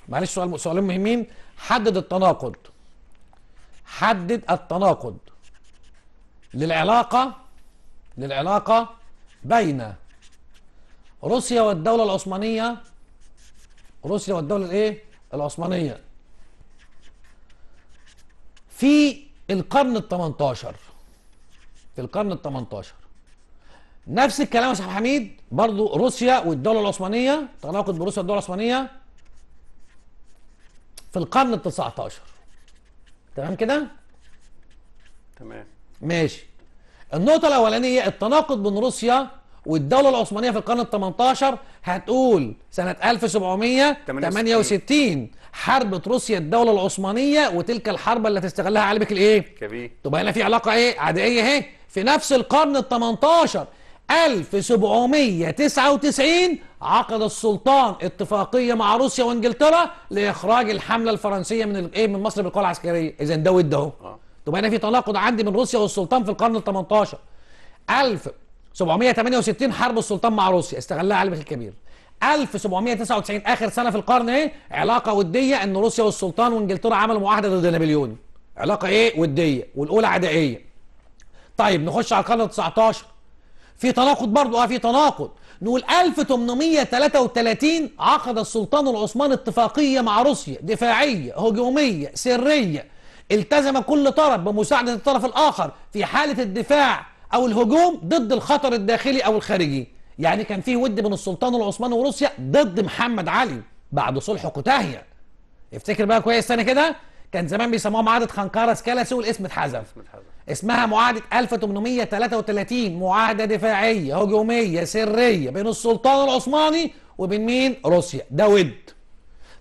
معلش سؤال سؤالين مهمين حدد التناقض حدد التناقض للعلاقه للعلاقه بين روسيا والدوله العثمانيه روسيا والدوله الايه العثمانيه في القرن ال 18 في القرن ال 18 نفس الكلام يا صاحب حميد برضه روسيا والدوله العثمانيه تناقض بروسيا والدوله العثمانيه في القرن ال 19 تمام كده؟ تمام ماشي النقطة الأولانية التناقض بين روسيا والدولة العثمانية في القرن ال 18 هتقول سنة 1768 حرب روسيا الدولة العثمانية وتلك الحرب اللي هتستغلها علي بك الايه؟ كبير تبقى هنا في علاقة ايه؟ عادية اهي في نفس القرن ال 18 1799 عقد السلطان اتفاقية مع روسيا وانجلترا لإخراج الحملة الفرنسية من الايه؟ من مصر بالقوة العسكرية إذا ده وده اهو تبقى آه. هنا في تناقض عندي من روسيا والسلطان في القرن ال 18 1000 768 حرب السلطان مع روسيا استغلها علي باشا الكبير 1799 اخر سنه في القرن ايه علاقه وديه ان روسيا والسلطان وانجلترا عملوا معاهده ضد نابليون علاقه ايه وديه والاولى عدائيه طيب نخش على القرن 19 في تناقض برضه اه في تناقض نقول 1833 عقد السلطان العثماني اتفاقيه مع روسيا دفاعيه هجوميه سريه التزم كل طرف بمساعده الطرف الاخر في حاله الدفاع او الهجوم ضد الخطر الداخلي او الخارجي يعني كان فيه ود بين السلطان العثماني وروسيا ضد محمد علي بعد صلح قتاهية افتكر بقى كويس سنة كده كان زمان بيسموها معاهده خنقره سكالسي والاسم اتحذف اسمها معاهده 1833 معاهده دفاعيه هجوميه سريه بين السلطان العثماني وبين مين روسيا ده ود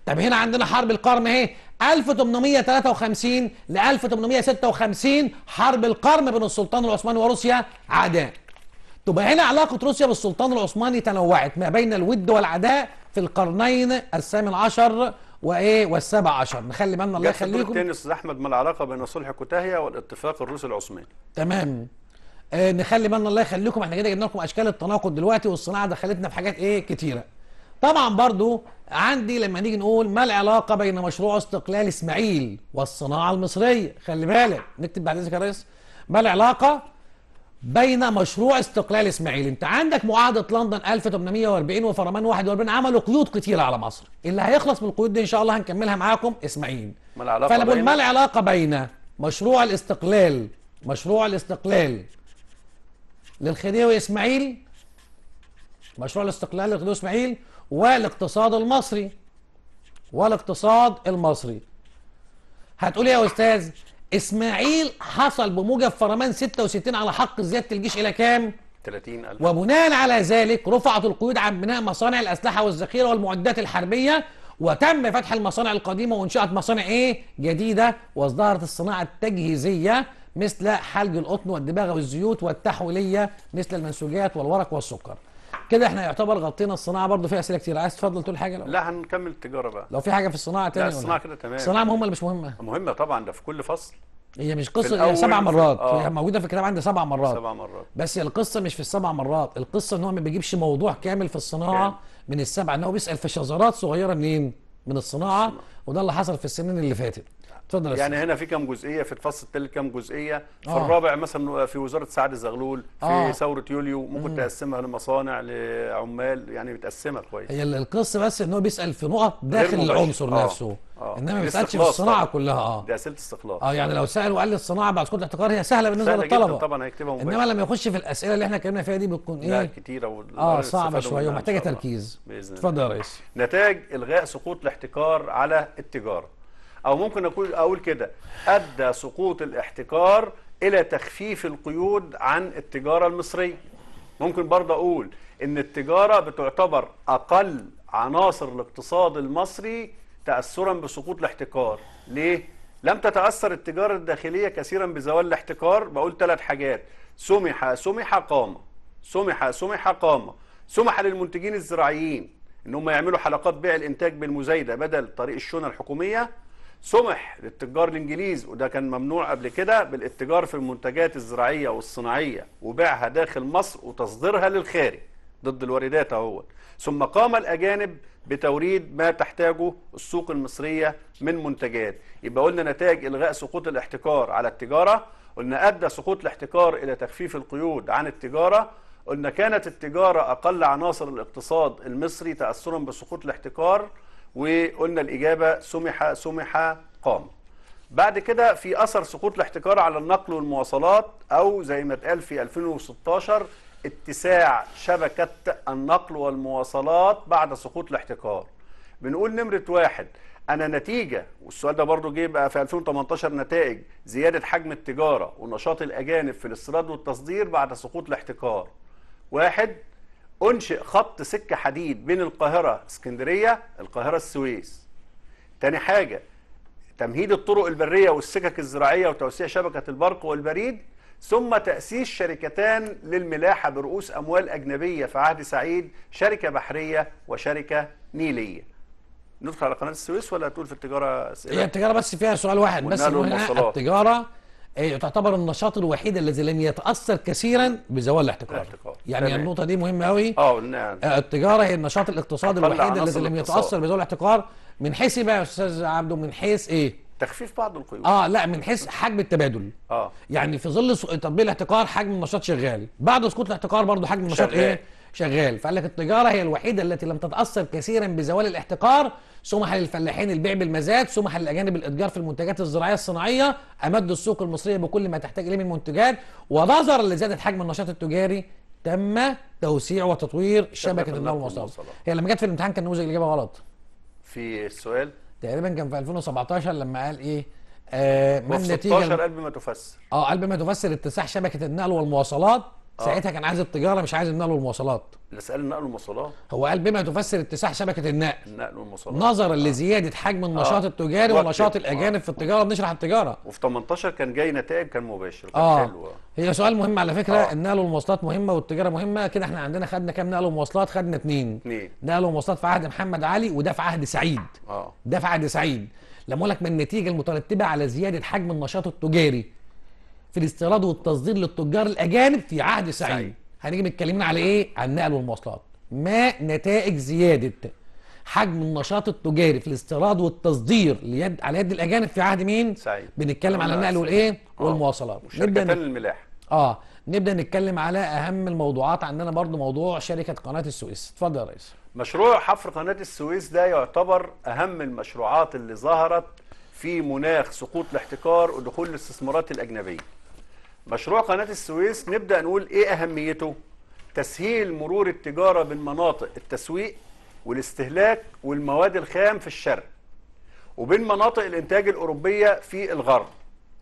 طب هنا عندنا حرب القرم اهي 1853 ل 1856 حرب القرن بين السلطان العثماني وروسيا عداء تبقى هنا علاقة روسيا بالسلطان العثماني تنوعت ما بين الود والعداء في القرنين الثامن عشر وايه والسابع عشر نخلي بالنا الله يخليكم تاني استاذ احمد ما العلاقه بين صلح كوتاهيه والاتفاق الروسي العثماني تمام آه نخلي بالنا الله يخليكم احنا كده جبنا لكم اشكال التناقض دلوقتي والصناعه دخلتنا في حاجات ايه كتيره طبعا برضو عندي لما نيجي نقول ما العلاقه بين مشروع استقلال اسماعيل والصناعه المصريه خلي بالك نكتب بعد اذنك يا ريس ما العلاقه بين مشروع استقلال اسماعيل انت عندك معاهده لندن 1840 وفرمان 41 عملوا قيود كتيره على مصر اللي هيخلص من القيود دي ان شاء الله هنكملها معاكم اسماعيل ما العلاقه فانا بقول ما العلاقه بين مشروع الاستقلال مشروع الاستقلال للخديوي اسماعيل مشروع الاستقلال للخديوي اسماعيل والاقتصاد المصري والاقتصاد المصري هتقول إيه يا استاذ اسماعيل حصل بموجب فرمان 66 على حق زياده الجيش الى كام 30000 وبناء على ذلك رفعت القيود عن بناء مصانع الاسلحه والذخيره والمعدات الحربيه وتم فتح المصانع القديمه وانشات مصانع ايه جديده وازدهرت الصناعه التجهيزيه مثل حلج القطن والدباغه والزيوت والتحويليه مثل المنسوجات والورق والسكر كده احنا يعتبر غطينا الصناعه برضه في اسئله كتير عايز تفضل تقول حاجه لو. لا هنكمل التجاره بقى لو في حاجه في الصناعه تاني لا الصناعه كده تمام الصناعه مهمه ولا مش مهمه مهمه طبعا ده في كل فصل هي مش قصه هي سبع مرات آه. هي موجوده في الكتاب عندي سبع مرات سبع مرات بس القصه مش في السبع مرات القصه ان هو ما بيجيبش موضوع كامل في الصناعه كان. من السبع ان هو بيسال في شذرات صغيره منين من الصناعه وده اللي حصل في السنين اللي فاتت اتفضل يعني هنا في كام جزئيه في الفصل الثالث كام جزئيه في آه. الرابع مثلا في وزاره سعد الزغلول في آه. ثوره يوليو ممكن تقسمها لمصانع لعمال يعني بتقسمها كويس هي القصه بس ان هو بيسال في نقط داخل العنصر آه. نفسه آه. انما ما بيسالش في الصناعه طبعا. كلها اه دي اسئله استقلال اه يعني لو سال وقال لي الصناعه بعد سقوط الاحتكار هي سهله بالنسبه سهلة للطلبه جداً طبعا هيكتبها انما لما يخش في الاسئله اللي احنا اتكلمنا فيها دي بتكون ايه لا كتيره اه صعبه شويه ومحتاجه تركيز باذن الله اتفضل يا ريس نتاج الغاء سقوط الاحتكار على التجاره أو ممكن أقول أقول كده أدى سقوط الاحتكار إلى تخفيف القيود عن التجارة المصرية ممكن برضه أقول إن التجارة بتعتبر أقل عناصر الاقتصاد المصري تأثرا بسقوط الاحتكار ليه؟ لم تتأثر التجارة الداخلية كثيرا بزوال الاحتكار بقول ثلاث حاجات سمح سمح قام سمح سمح قام سمح للمنتجين الزراعيين ان هم يعملوا حلقات بيع الانتاج بالمزايده بدل طريق الشونه الحكوميه سمح للتجار الانجليز وده كان ممنوع قبل كده بالاتجار في المنتجات الزراعيه والصناعيه وبيعها داخل مصر وتصديرها للخارج ضد الواردات اهو ثم قام الاجانب بتوريد ما تحتاجه السوق المصريه من منتجات يبقى قلنا نتائج الغاء سقوط الاحتكار على التجاره قلنا ادى سقوط الاحتكار الى تخفيف القيود عن التجاره قلنا كانت التجاره اقل عناصر الاقتصاد المصري تاثرا بسقوط الاحتكار وقلنا الإجابة سمح سمح قام بعد كده في أثر سقوط الاحتكار على النقل والمواصلات أو زي ما اتقال في 2016 اتساع شبكة النقل والمواصلات بعد سقوط الاحتكار بنقول نمرة واحد أنا نتيجة والسؤال ده برضو جه بقى في 2018 نتائج زيادة حجم التجارة ونشاط الأجانب في الاستيراد والتصدير بعد سقوط الاحتكار واحد أنشئ خط سكة حديد بين القاهرة اسكندرية القاهرة السويس تاني حاجة تمهيد الطرق البرية والسكك الزراعية وتوسيع شبكة البرق والبريد ثم تأسيس شركتان للملاحة برؤوس أموال أجنبية في عهد سعيد شركة بحرية وشركة نيلية ندخل على قناة السويس ولا تقول في التجارة أسئلة؟ هي التجارة بس فيها سؤال واحد بس التجارة إيه، تعتبر النشاط الوحيد الذي لم يتاثر كثيرا بزوال الاحتكار يعني تمام. النقطه دي مهمه قوي اه نعم آه، التجاره هي النشاط الاقتصادي الوحيد الذي لم يتاثر بزوال الاحتكار من حيث ايه بقى يا استاذ عبده من حيث ايه تخفيف بعض القيود اه لا من حيث حجم التبادل اه يعني في ظل تطبيق الاحتكار حجم النشاط شغال بعد سقوط الاحتكار برضه حجم النشاط ايه شغال فقال لك التجاره هي الوحيده التي لم تتاثر كثيرا بزوال الاحتكار سمح للفلاحين البيع بالمزاد سمح للاجانب الاتجار في المنتجات الزراعيه الصناعيه امد السوق المصريه بكل ما تحتاج اليه من منتجات ونظرا لزياده حجم النشاط التجاري تم توسيع وتطوير شبكه النقل والمواصلات هي لما جت في الامتحان كان نموذج الاجابه غلط في السؤال تقريبا كان في 2017 لما قال ايه آه ما النتيجه 16 قلب ما تفسر اه قلب ما تفسر اتساع شبكه النقل والمواصلات آه. ساعتها كان عايز التجاره مش عايز النقل والمواصلات قال النقل والمواصلات هو قال بما تفسر اتساع شبكه النقل النقل والمواصلات نظرا آه. لزياده حجم آه. النشاط آه. التجاري ونشاط الاجانب آه. في التجاره بنشرح التجاره وفي 18 كان جاي نتائج كان مباشر كان آه. هي سؤال مهم على فكره آه. النقل والمواصلات مهمه والتجاره مهمه كده احنا عندنا خدنا كام نقل ومواصلات خدنا اثنين اثنين نقل ومواصلات في عهد محمد علي وده في عهد سعيد اه ده في عهد سعيد لما اقول لك من النتيجه المترتبه على زياده حجم النشاط التجاري في الاستيراد والتصدير للتجار الاجانب في عهد سعيد, سعيد. هنيجي متكلمين على ايه عن النقل والمواصلات ما نتائج زياده حجم النشاط التجاري في الاستيراد والتصدير ليد على يد الاجانب في عهد مين سعيد بنتكلم على النقل والايه آه. والمواصلات وشركه الملاحه اه نبدا نتكلم على اهم الموضوعات عندنا برضو موضوع شركه قناه السويس اتفضل يا ريس مشروع حفر قناه السويس ده يعتبر اهم المشروعات اللي ظهرت في مناخ سقوط الاحتكار ودخول الاستثمارات الاجنبيه مشروع قناة السويس نبدأ نقول إيه أهميته تسهيل مرور التجارة بين مناطق التسويق والاستهلاك والمواد الخام في الشرق وبين مناطق الإنتاج الأوروبية في الغرب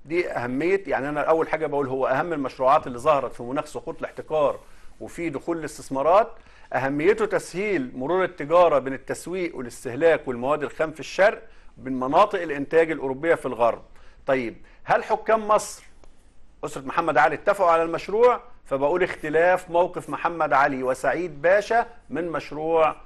دي أهمية يعني أنا أول حاجة بقول هو أهم المشروعات اللي ظهرت في مناخ سقوط الاحتكار وفي دخول الاستثمارات أهميته تسهيل مرور التجارة بين التسويق والاستهلاك والمواد الخام في الشرق بين مناطق الإنتاج الأوروبية في الغرب طيب هل حكام مصر أسرة محمد علي اتفقوا على المشروع فبقول اختلاف موقف محمد علي وسعيد باشا من مشروع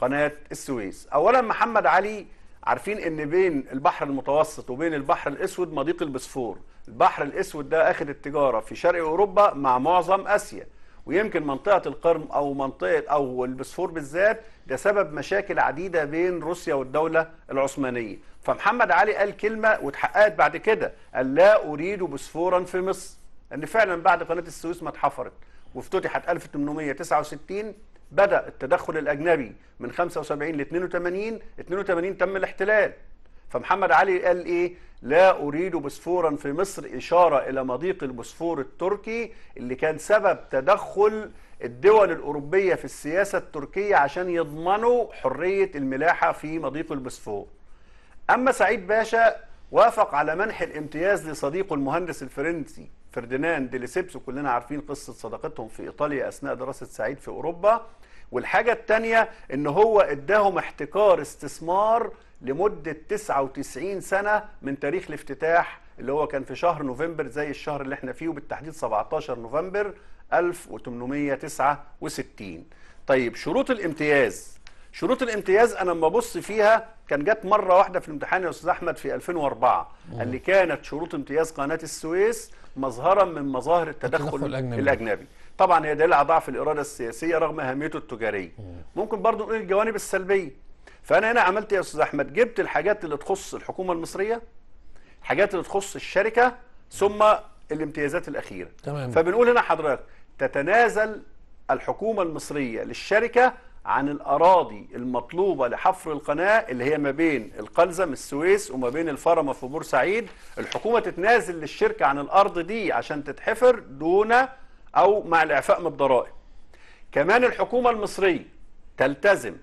قناة السويس أولا محمد علي عارفين ان بين البحر المتوسط وبين البحر الاسود مضيق البسفور البحر الاسود ده اخد التجاره في شرق اوروبا مع معظم اسيا ويمكن منطقه القرم او منطقه او البسفور بالذات ده سبب مشاكل عديده بين روسيا والدوله العثمانيه فمحمد علي قال كلمه واتحققت بعد كده قال لا اريد بسفورا في مصر ان فعلا بعد قناه السويس ما اتحفرت وافتتحت 1869 بدا التدخل الاجنبي من 75 ل 82 82 تم الاحتلال فمحمد علي قال ايه لا أريد بسفورا في مصر إشارة إلى مضيق البسفور التركي اللي كان سبب تدخل الدول الأوروبية في السياسة التركية عشان يضمنوا حرية الملاحة في مضيق البسفور أما سعيد باشا وافق على منح الامتياز لصديقه المهندس الفرنسي فرديناند ديليسيبس وكلنا عارفين قصة صداقتهم في إيطاليا أثناء دراسة سعيد في أوروبا والحاجة الثانية إن هو إداهم احتكار استثمار لمدة 99 سنة من تاريخ الافتتاح اللي هو كان في شهر نوفمبر زي الشهر اللي احنا فيه وبالتحديد 17 نوفمبر 1869 طيب شروط الامتياز شروط الامتياز انا لما ابص فيها كان جت مره واحده في الامتحان يا استاذ احمد في 2004 اللي كانت شروط امتياز قناه السويس مظهرا من مظاهر التدخل الأجنبي. الاجنبي طبعا هي دليل على ضعف الاراده السياسيه رغم اهميته التجاريه ممكن برضو نقول الجوانب السلبيه فانا هنا عملت إيه يا استاذ احمد جبت الحاجات اللي تخص الحكومه المصريه حاجات اللي تخص الشركه ثم الامتيازات الاخيره تمام. فبنقول هنا حضرتك تتنازل الحكومه المصريه للشركه عن الأراضي المطلوبة لحفر القناة اللي هي ما بين القلزم السويس وما بين الفرمة في بورسعيد الحكومة تتنازل للشركة عن الأرض دي عشان تتحفر دون أو مع الإعفاء من الضرائب كمان الحكومة المصرية تلتزم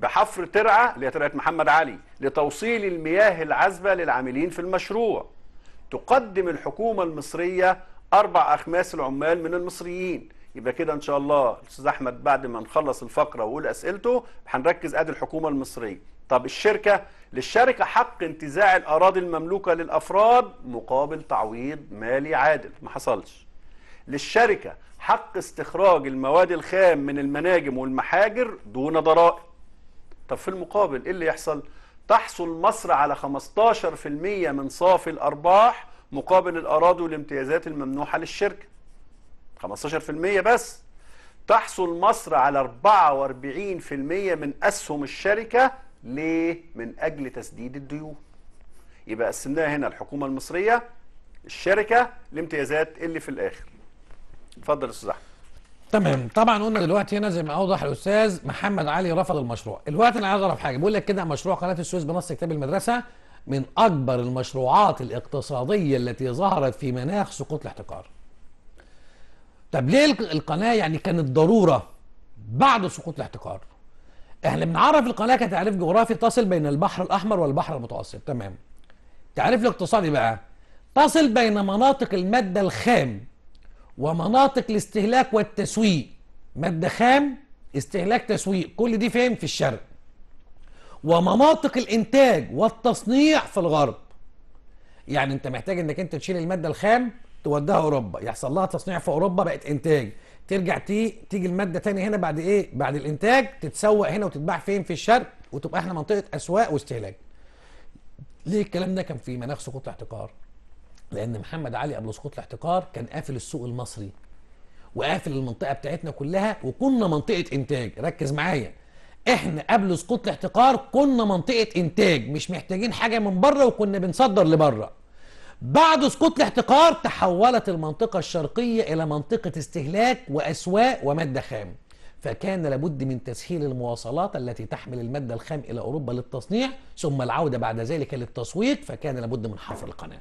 بحفر ترعة اللي هي ترعة محمد علي لتوصيل المياه العذبة للعاملين في المشروع تقدم الحكومة المصرية أربع أخماس العمال من المصريين يبقى كده ان شاء الله الاستاذ احمد بعد ما نخلص الفقره وقول اسئلته هنركز ادي الحكومه المصريه طب الشركه للشركه حق انتزاع الاراضي المملوكه للافراد مقابل تعويض مالي عادل ما حصلش للشركه حق استخراج المواد الخام من المناجم والمحاجر دون ضرائب طب في المقابل ايه اللي يحصل تحصل مصر على 15% من صافي الارباح مقابل الاراضي والامتيازات الممنوحه للشركه 15% بس تحصل مصر على 44% من اسهم الشركه ليه من اجل تسديد الديون يبقى قسمناها هنا الحكومه المصريه الشركه الامتيازات اللي في الاخر اتفضل يا استاذ احمد تمام طبعا قلنا دلوقتي هنا زي ما اوضح الاستاذ محمد علي رفض المشروع الوقت انا عايز اعرف حاجه بيقول لك كده مشروع قناه السويس بنص كتاب المدرسه من اكبر المشروعات الاقتصاديه التي ظهرت في مناخ سقوط الاحتكار طب ليه القناه يعني كانت ضروره بعد سقوط الاحتكار احنا بنعرف القناه كتعريف جغرافي تصل بين البحر الاحمر والبحر المتوسط تمام التعريف الاقتصادي بقى تصل بين مناطق الماده الخام ومناطق الاستهلاك والتسويق مادة خام استهلاك تسويق كل دي فين في الشرق ومناطق الانتاج والتصنيع في الغرب يعني انت محتاج انك انت تشيل المادة الخام توديها اوروبا يحصل لها تصنيع في اوروبا بقت انتاج ترجع تي تيجي المادة تاني هنا بعد ايه بعد الانتاج تتسوق هنا وتتباع فين في الشرق وتبقى احنا منطقة اسواق واستهلاك ليه الكلام ده كان في مناخ سقوط احتكار لان محمد علي قبل سقوط الاحتكار كان قافل السوق المصري وقافل المنطقه بتاعتنا كلها وكنا منطقه انتاج ركز معايا احنا قبل سقوط الاحتكار كنا منطقه انتاج مش محتاجين حاجه من بره وكنا بنصدر لبره بعد سقوط الاحتكار تحولت المنطقه الشرقيه الى منطقه استهلاك واسواق وماده خام فكان لابد من تسهيل المواصلات التي تحمل الماده الخام الى اوروبا للتصنيع ثم العوده بعد ذلك للتسويق فكان لابد من حفر القناه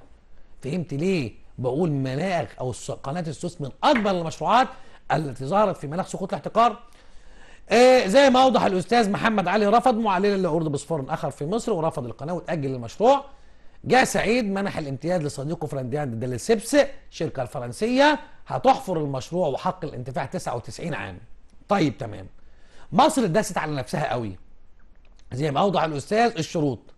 فهمت ليه بقول مناخ او قناه السويس من اكبر المشروعات التي ظهرت في مناخ سقوط الاحتكار آه زي ما اوضح الاستاذ محمد علي رفض معللا لعروض بسفور اخر في مصر ورفض القناه وتاجل المشروع جاء سعيد منح الامتياز لصديقه فرنديان ديلسيبس الشركه الفرنسيه هتحفر المشروع وحق الانتفاع 99 عام طيب تمام مصر داست على نفسها قوي زي ما اوضح الاستاذ الشروط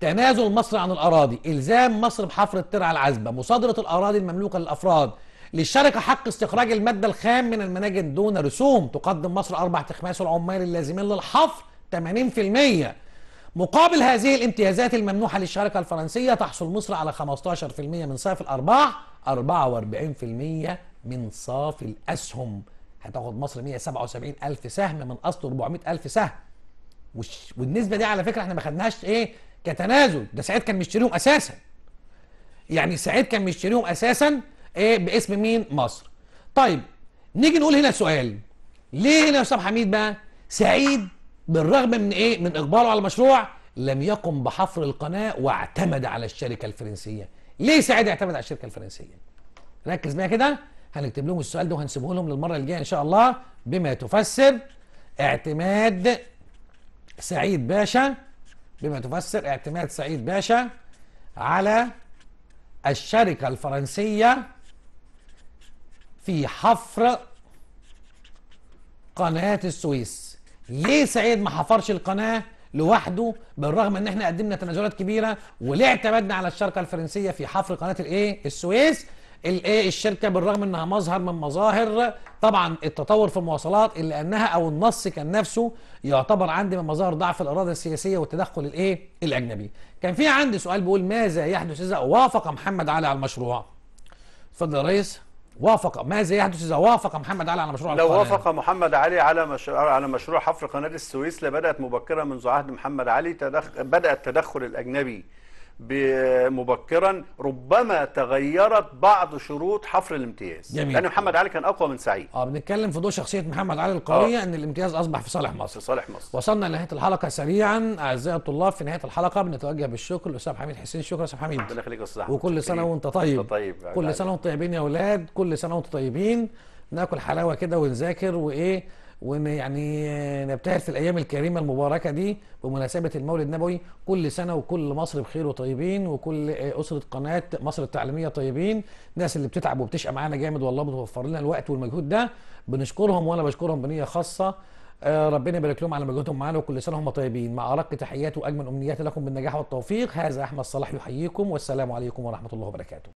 تنازل مصر عن الأراضي الزام مصر بحفر الترعة العذبة مصادرة الأراضي المملوكة للأفراد للشركة حق استخراج المادة الخام من المناجم دون رسوم تقدم مصر أربع تخماس العمال اللازمين للحفر 80% مقابل هذه الامتيازات الممنوحة للشركة الفرنسية تحصل مصر على 15% من صافي الأرباح 44% من صافي الأسهم هتاخد مصر 177 ألف سهم من أصل 400 ألف سهم والنسبة دي على فكرة احنا ما خدناهاش ايه كتنازل ده سعيد كان مشتريهم اساسا يعني سعيد كان مشتريهم اساسا ايه باسم مين مصر طيب نيجي نقول هنا سؤال ليه هنا يا استاذ حميد بقى سعيد بالرغم من ايه من اقباله على المشروع لم يقم بحفر القناه واعتمد على الشركه الفرنسيه ليه سعيد اعتمد على الشركه الفرنسيه ركز معايا كده هنكتب لهم السؤال ده وهنسيبه لهم للمره الجايه ان شاء الله بما تفسر اعتماد سعيد باشا بما تفسر اعتماد سعيد باشا على الشركة الفرنسية في حفر قناة السويس ليه سعيد ما حفرش القناة لوحده بالرغم ان احنا قدمنا تنازلات كبيرة وليه اعتمدنا على الشركة الفرنسية في حفر قناة الايه السويس الايه الشركه بالرغم انها مظهر من مظاهر طبعا التطور في المواصلات الا انها او النص كان نفسه يعتبر عندي من مظاهر ضعف الاراده السياسيه والتدخل الايه الاجنبي كان في عندي سؤال بيقول ماذا يحدث اذا وافق محمد علي على المشروع اتفضل يا ريس وافق ماذا يحدث اذا وافق محمد علي على مشروع لو القناة. وافق محمد علي على مشروع على مشروع حفر قناه السويس لبدات مبكره منذ عهد محمد علي تدخ... بدا التدخل الاجنبي مبكرا ربما تغيرت بعض شروط حفر الامتياز جميل. لان محمد علي كان اقوى من سعيد اه بنتكلم في ضوء شخصيه محمد علي القويه آه. ان الامتياز اصبح في صالح مصر في صالح مصر وصلنا لنهايه الحلقه سريعا اعزائي الطلاب في نهايه الحلقه بنتوجه بالشكر للاستاذ حميد حسين شكرا استاذ حميد ربنا يخليك يا استاذ وكل سنه وانت طيب, طيب. كل سنه وانتم طيبين يا اولاد كل سنه وانتم طيبين ناكل حلاوه كده ونذاكر وايه وان يعني نبتهج في الايام الكريمه المباركه دي بمناسبه المولد النبوي كل سنه وكل مصر بخير وطيبين وكل اسره قناه مصر التعليميه طيبين الناس اللي بتتعب وبتشقى معانا جامد والله بتوفر لنا الوقت والمجهود ده بنشكرهم وانا بشكرهم بنيه خاصه آه، ربنا يبارك لهم على مجهودهم معانا وكل سنه هم طيبين مع ارق تحيات واجمل امنيات لكم بالنجاح والتوفيق هذا احمد صلاح يحييكم والسلام عليكم ورحمه الله وبركاته